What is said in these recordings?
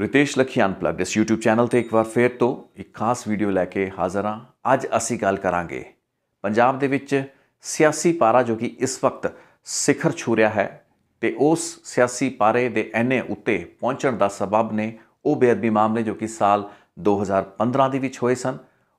ਰਿਤੇਸ਼ ਲਖੀ ਅਨਪਲੱਗ ਇਸ YouTube channel ਤੇ ਇੱਕ ਵਾਰ ਫੇਰ ਤੋਂ ਇੱਕ ਖਾਸ ਵੀਡੀਓ ਲੈ ਕੇ ਹਾਜ਼ਰ ਹਾਂ ਅੱਜ ਅਸੀਂ ਗੱਲ ਕਰਾਂਗੇ ਪੰਜਾਬ ਦੇ ਵਿੱਚ ਸਿਆਸੀ ਪਾਰਾ ਜੋ ਕਿ ਇਸ ਵਕਤ ਸਿਖਰ ਛੂ ਰਿਹਾ ਹੈ ਤੇ ਉਸ ਸਿਆਸੀ ਪਾਰੇ ਦੇ ਐਨੇ ਉੱਤੇ ਪਹੁੰਚਣ ਦਾ ਸਬਬ ਨੇ ਉਹ ਬੇਅਦਬੀ ਮਾਮਲੇ ਜੋ ਕਿ ਸਾਲ 2015 ਦੇ ਵਿੱਚ ਹੋਏ ਸਨ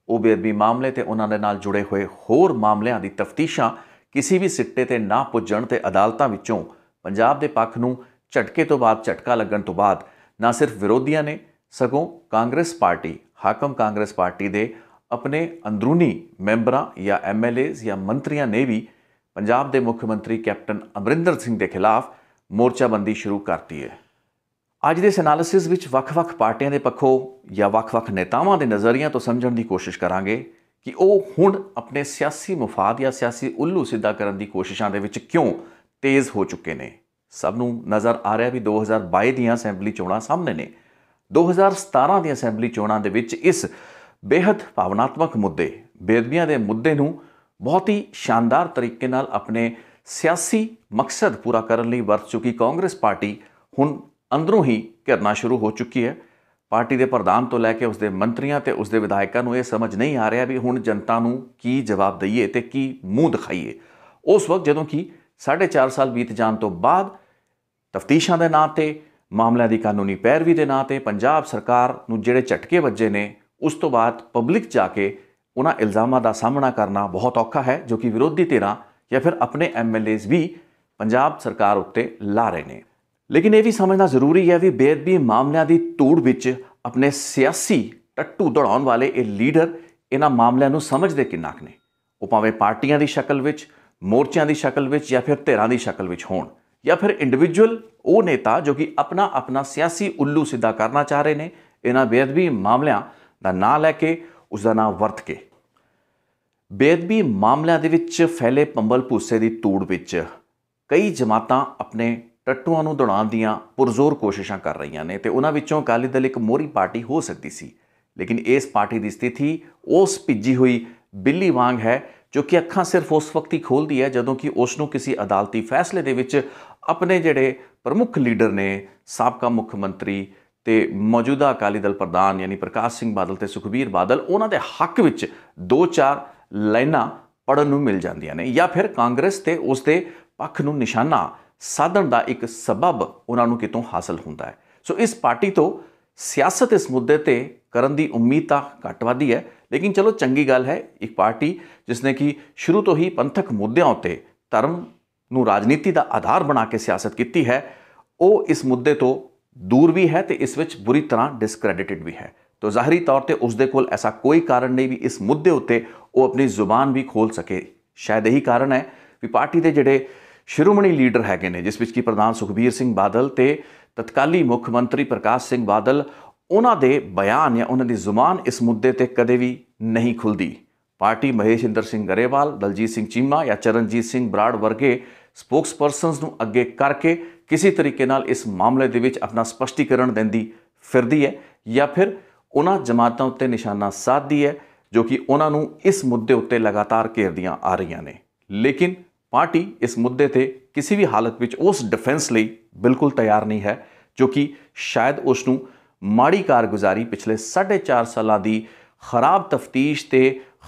ਉਹ ਬੇਅਦਬੀ ਮਾਮਲੇ ਤੇ ਉਹਨਾਂ ਦੇ ਨਾਲ ਜੁੜੇ ਹੋਏ ਹੋਰ ਮਾਮਲਿਆਂ ਦੀ ਤਫਤੀਸ਼ਾਂ ਕਿਸੇ ਵੀ ਸਿੱਟੇ ਤੇ ਨਾ ਪੁੱਜਣ ਤੇ ਅਦਾਲਤਾਂ ਵਿੱਚੋਂ ਪੰਜਾਬ ਦੇ ਪੱਖ ਨੂੰ ਝਟਕੇ ਤੋਂ ਬਾਅਦ ਝਟਕਾ ਲੱਗਣ ਤੋਂ ਬਾਅਦ ਨਾ ਸਿਰਫ ਵਿਰੋਧੀਆਂ ਨੇ ਸਗੋਂ ਕਾਂਗਰਸ ਪਾਰਟੀ ਹਾਕਮ ਕਾਂਗਰਸ ਪਾਰਟੀ ਦੇ ਆਪਣੇ ਅੰਦਰੂਨੀ ਮੈਂਬਰਾਂ ਜਾਂ ਐਮਐਲਏਜ਼ ਜਾਂ ਮੰਤਰੀਆਂ ਨੇ ਵੀ ਪੰਜਾਬ ਦੇ ਮੁੱਖ ਮੰਤਰੀ ਕੈਪਟਨ ਅਮਰਿੰਦਰ ਸਿੰਘ ਦੇ ਖਿਲਾਫ ਮੋਰਚਾਬੰਦੀ ਸ਼ੁਰੂ ਕਰਤੀ ਹੈ ਅੱਜ ਦੇ ਇਸ ਵਿੱਚ ਵੱਖ-ਵੱਖ ਪਾਰਟੀਆਂ ਦੇ ਪੱਖੋਂ ਜਾਂ ਵੱਖ-ਵੱਖ ਨੇਤਾਵਾਂ ਦੇ ਨਜ਼ਰੀਆਂ ਤੋਂ ਸਮਝਣ ਦੀ ਕੋਸ਼ਿਸ਼ ਕਰਾਂਗੇ ਕਿ ਉਹ ਹੁਣ ਆਪਣੇ ਸਿਆਸੀ ਮਫਾਦ ਜਾਂ ਸਿਆਸੀ ਉੱਲੂ ਸਿੱਧਾ ਕਰਨ ਦੀ ਕੋਸ਼ਿਸ਼ਾਂ ਦੇ ਵਿੱਚ ਕਿਉਂ ਤੇਜ਼ ਹੋ ਚੁੱਕੇ ਨੇ ਸਭ ਨੂੰ ਨਜ਼ਰ ਆ ਰਿਹਾ ਵੀ 2022 ਦੀਆਂ ਅਸੈਂਬਲੀ ਚੋਣਾਂ ਸਾਹਮਣੇ ਨੇ 2017 ਦੀਆਂ ਅਸੈਂਬਲੀ ਚੋਣਾਂ ਦੇ ਵਿੱਚ ਇਸ ਬੇहद ਭਾਵਨਾਤਮਕ ਮੁੱਦੇ ਬੇਦਬੀਆਂ ਦੇ ਮੁੱਦੇ ਨੂੰ ਬਹੁਤ ਹੀ ਸ਼ਾਨਦਾਰ ਤਰੀਕੇ ਨਾਲ ਆਪਣੇ ਸਿਆਸੀ ਮਕਸਦ ਪੂਰਾ ਕਰਨ ਲਈ ਵਰਤ ਚੁੱਕੀ ਕਾਂਗਰਸ ਪਾਰਟੀ ਹੁਣ ਅੰਦਰੋਂ ਹੀ ਘਿਰਨਾ ਸ਼ੁਰੂ ਹੋ ਚੁੱਕੀ ਹੈ ਪਾਰਟੀ ਦੇ ਪ੍ਰਧਾਨ ਤੋਂ ਲੈ ਕੇ ਉਸਦੇ ਮੰਤਰੀਆਂ ਤੇ ਉਸਦੇ ਵਿਧਾਇਕਾਂ ਨੂੰ ਇਹ ਸਮਝ ਨਹੀਂ ਆ ਰਿਹਾ ਵੀ ਹੁਣ ਜਨਤਾ ਨੂੰ ਕੀ ਜਵਾਬ ਦਈਏ ਤੇ ਕੀ ਮੂੰਹ ਦਿਖਾਈਏ ਉਸ ਵਕਤ ਜਦੋਂ ਕਿ 4.5 ਸਾਲ ਬੀਤ ਜਾਣ ਤੋਂ ਬਾਅਦ ਤਫਤੀਸ਼ਾਂ ਦੇ ਨਾਂ ਤੇ ਮਾਮਲਿਆਂ ਦੀ ਕਾਨੂੰਨੀ ਪੈਰਵੀ ਦੇ ਨਾਂ ਤੇ ਪੰਜਾਬ ਸਰਕਾਰ ਨੂੰ ਜਿਹੜੇ ਝਟਕੇ ਵੱਜੇ ਨੇ ਉਸ ਤੋਂ ਬਾਅਦ ਪਬਲਿਕ ਜਾ ਕੇ ਉਹਨਾਂ ਇਲਜ਼ਾਮਾਂ ਦਾ ਸਾਹਮਣਾ ਕਰਨਾ ਬਹੁਤ ਔਖਾ ਹੈ ਜੋ ਕਿ ਵਿਰੋਧੀ ਧਿਰਾਂ ਜਾਂ ਫਿਰ ਆਪਣੇ ਐਮਐਲਏਸ ਵੀ ਪੰਜਾਬ ਸਰਕਾਰ ਉੱਤੇ ਲਾ ਰਹੇ ਨੇ ਲੇਕਿਨ ਇਹ ਵੀ ਸਮਝਣਾ ਜ਼ਰੂਰੀ ਹੈ ਵੀ ਬੇਅਦਬੀ ਮਾਮਲਿਆਂ ਦੀ ਤੂੜ ਵਿੱਚ ਆਪਣੇ ਸਿਆਸੀ ਟੱਟੂ ਦੜਾਉਣ ਵਾਲੇ ਇਹ ਲੀਡਰ ਇਹਨਾਂ ਮਾਮਲਿਆਂ ਨੂੰ ਸਮਝਦੇ ਕਿੰਨਾ ਨੇ ਉਹ ਭਾਵੇਂ ਪਾਰਟੀਆਂ ਦੀ ਸ਼ਕਲ ਵਿੱਚ ਮੋਰਚਿਆਂ ਦੀ ਸ਼ਕਲ ਵਿੱਚ ਜਾਂ ਫਿਰ ਧਿਰਾਂ ਦੀ ਸ਼ਕਲ ਵਿੱਚ ਹੋਣ ਜਾਂ ਫਿਰ ਇੰਡੀਵਿਜੂਅਲ ਉਹ ਨੇਤਾ ਜੋ ਕਿ ਆਪਣਾ ਆਪਣਾ ਸਿਆਸੀ ਉੱਲੂ ਸਿੱਧਾ ਕਰਨਾ ਚਾਹ ਰਹੇ ਨੇ ਇਹਨਾਂ ਬੇਅਦਬੀ ਮਾਮਲਿਆਂ ਦਾ ਨਾਂ ਲੈ ਕੇ ਉਸ ਦਾ ਨਾਂ ਵਰਤ ਕੇ ਬੇਅਦਬੀ ਮਾਮਲਿਆਂ ਦੇ ਵਿੱਚ ਫੈਲੇ ਪੰਬਲ ਪੂਸੇ ਦੀ ਤੂੜ ਵਿੱਚ ਕਈ ਜਮਾਤਾਂ ਆਪਣੇ ਟੱਟੂਆਂ ਨੂੰ ਦੁੜਾਉਣ ਦੀਆਂ ਪੁਰਜ਼ੋਰ ਕੋਸ਼ਿਸ਼ਾਂ ਕਰ ਰਹੀਆਂ ਨੇ ਤੇ ਉਹਨਾਂ ਵਿੱਚੋਂ ਅਕਾਲੀ ਦਲ ਇੱਕ ਮੋਰੀ ਪਾਰਟੀ ਹੋ ਸਕਦੀ ਸੀ ਲੇਕਿਨ ਇਸ ਪਾਰਟੀ ਦੀ ਸਥਿਤੀ ਉਸ ਭਿੱਜੀ ਹੋਈ ਬਿੱਲੀ ਵਾਂਗ ਹੈ ਜੋ ਕਿ ਅੱਖਾਂ ਸਿਰਫ ਉਸ ਵਕਤ ਹੀ ਖੋਲਦੀ ਹੈ ਜਦੋਂ ਕਿ ਉਸ ਨੂੰ ਕਿਸੇ ਅਦਾਲਤੀ ਫੈਸਲੇ ਦੇ ਵਿੱਚ ਆਪਣੇ ਜਿਹੜੇ ਪ੍ਰਮੁੱਖ ਲੀਡਰ ਨੇ ਸਾਬਕਾ ਮੁੱਖ ਮੰਤਰੀ ਤੇ ਮੌਜੂਦਾ ਅਕਾਲੀ ਦਲ ਪ੍ਰਧਾਨ ਯਾਨੀ ਪ੍ਰਕਾਸ਼ ਸਿੰਘ ਬਾਦਲ ਤੇ ਸੁਖਬੀਰ ਬਾਦਲ ਉਹਨਾਂ ਦੇ ਹੱਕ ਵਿੱਚ ਦੋ ਚਾਰ ਲਾਈਨਾਂ ਪੜਨ ਨੂੰ ਮਿਲ ਜਾਂਦੀਆਂ ਨੇ ਜਾਂ ਫਿਰ ਕਾਂਗਰਸ ਤੇ ਉਸ ਦੇ ਪੱਖ ਨੂੰ ਨਿਸ਼ਾਨਾ ਸਾਧਣ ਦਾ ਇੱਕ ਸਬਬ ਉਹਨਾਂ ਨੂੰ ਕਿਤੋਂ ਹਾਸਲ ਹੁੰਦਾ ਹੈ ਸੋ ਇਸ ਪਾਰਟੀ ਤੋਂ ਸਿਆਸਤ ਇਸ ਮੁੱਦੇ ਤੇ ਕਰਨ ਦੀ ਉਮੀਦ ਤਾਂ ਘਟਵਾਦੀ ਹੈ ਲੇਕਿਨ ਚਲੋ ਚੰਗੀ ਗੱਲ ਹੈ ਇੱਕ ਪਾਰਟੀ ਜਿਸ ਨੇ ਕਿ ਸ਼ੁਰੂ ਤੋਂ ਹੀ ਪੰਥਕ ਮੁੱਦਿਆਂ ਉੱਤੇ ਧਰਮ ਨੂੰ ਰਾਜਨੀਤੀ ਦਾ ਆਧਾਰ ਬਣਾ ਕੇ ਸਿਆਸਤ ਕੀਤੀ ਹੈ ਉਹ ਇਸ ਮੁੱਦੇ ਤੋਂ ਦੂਰ ਵੀ ਹੈ ਤੇ ਇਸ ਵਿੱਚ ਬੁਰੀ ਤਰ੍ਹਾਂ ਡਿਸਕ੍ਰੈਡਿਟਡ ਵੀ ਹੈ ਤੋ ਜ਼ਾਹਰੀ ਤੌਰ ਤੇ ਉਸ ਦੇ ਕੋਲ ਐਸਾ ਕੋਈ ਕਾਰਨ ਨਹੀਂ ਵੀ ਇਸ ਮੁੱਦੇ ਉੱਤੇ ਉਹ ਆਪਣੀ ਜ਼ੁਬਾਨ ਵੀ ਖੋਲ ਸਕੇ ਸ਼ਾਇਦ ਇਹੀ ਕਾਰਨ ਹੈ ਕਿ ਪਾਰਟੀ ਦੇ ਜਿਹੜੇ ਸ਼ਿਰੋਮਣੀ ਲੀਡਰ ਹੈਗੇ ਨੇ ਜਿਸ ਵਿੱਚ ਕੀ ਪ੍ਰਧਾਨ ਸੁਖਬੀਰ ਸਿੰਘ ਬਾਦਲ ਤੇ ਤਤਕਾਲੀ ਮੁੱਖ ਮੰਤਰੀ ਪ੍ਰਕਾਸ਼ ਸਿੰਘ ਬਾਦਲ ਉਹਨਾਂ ਦੇ ਬਿਆਨ ਜਾਂ ਉਹਨਾਂ ਦੀ ਜ਼ੁਬਾਨ ਇਸ ਮੁੱਦੇ ਤੇ ਕਦੇ ਵੀ ਨਹੀਂ ਖੁੱਲਦੀ ਪਾਰਟੀ ਮਹੇਸ਼ਿੰਦਰ ਸਿੰਘ ਗਰੇਵਾਲ ਦਲਜੀਤ ਸਿੰਘ ਚੀਮਾ ਜਾਂ ਚਰਨਜੀਤ ਸਿੰਘ ਬਰਾੜ ਵਰਗੇ ਸਪੋਕਸਪਰਸਨਸ ਨੂੰ ਅੱਗੇ ਕਰਕੇ ਕਿਸੇ ਤਰੀਕੇ ਨਾਲ ਇਸ ਮਾਮਲੇ ਦੇ ਵਿੱਚ ਆਪਣਾ ਸਪਸ਼ਟੀਕਰਨ ਦਿੰਦੀ ਫਿਰਦੀ ਹੈ ਜਾਂ ਫਿਰ ਉਹਨਾਂ ਜਮਾਤਾਂ ਉੱਤੇ ਨਿਸ਼ਾਨਾ ਸਾਧਦੀ ਹੈ ਜੋ ਕਿ ਉਹਨਾਂ ਨੂੰ ਇਸ ਮੁੱਦੇ ਉੱਤੇ ਲਗਾਤਾਰ ਘੇਰਦੀਆਂ ਆ ਰਹੀਆਂ ਨੇ ਲੇਕਿਨ ਪਾਰਟੀ ਇਸ ਮੁੱਦੇ ਤੇ ਕਿਸੇ ਵੀ ਹਾਲਤ ਵਿੱਚ ਉਸ ਡਿਫੈਂਸ ਲਈ ਬਿਲਕੁਲ ਤਿਆਰ ਨਹੀਂ ਹੈ ਜੋ ਕਿ ਸ਼ਾਇਦ ਉਸ ਨੂੰ ਮਾੜੀ ਕਾਰਗੁਜ਼ਾਰੀ ਪਿਛਲੇ 4.5 ਸਾਲਾਂ ਦੀ ਖਰਾਬ ਤਫਤੀਸ਼ ਤੇ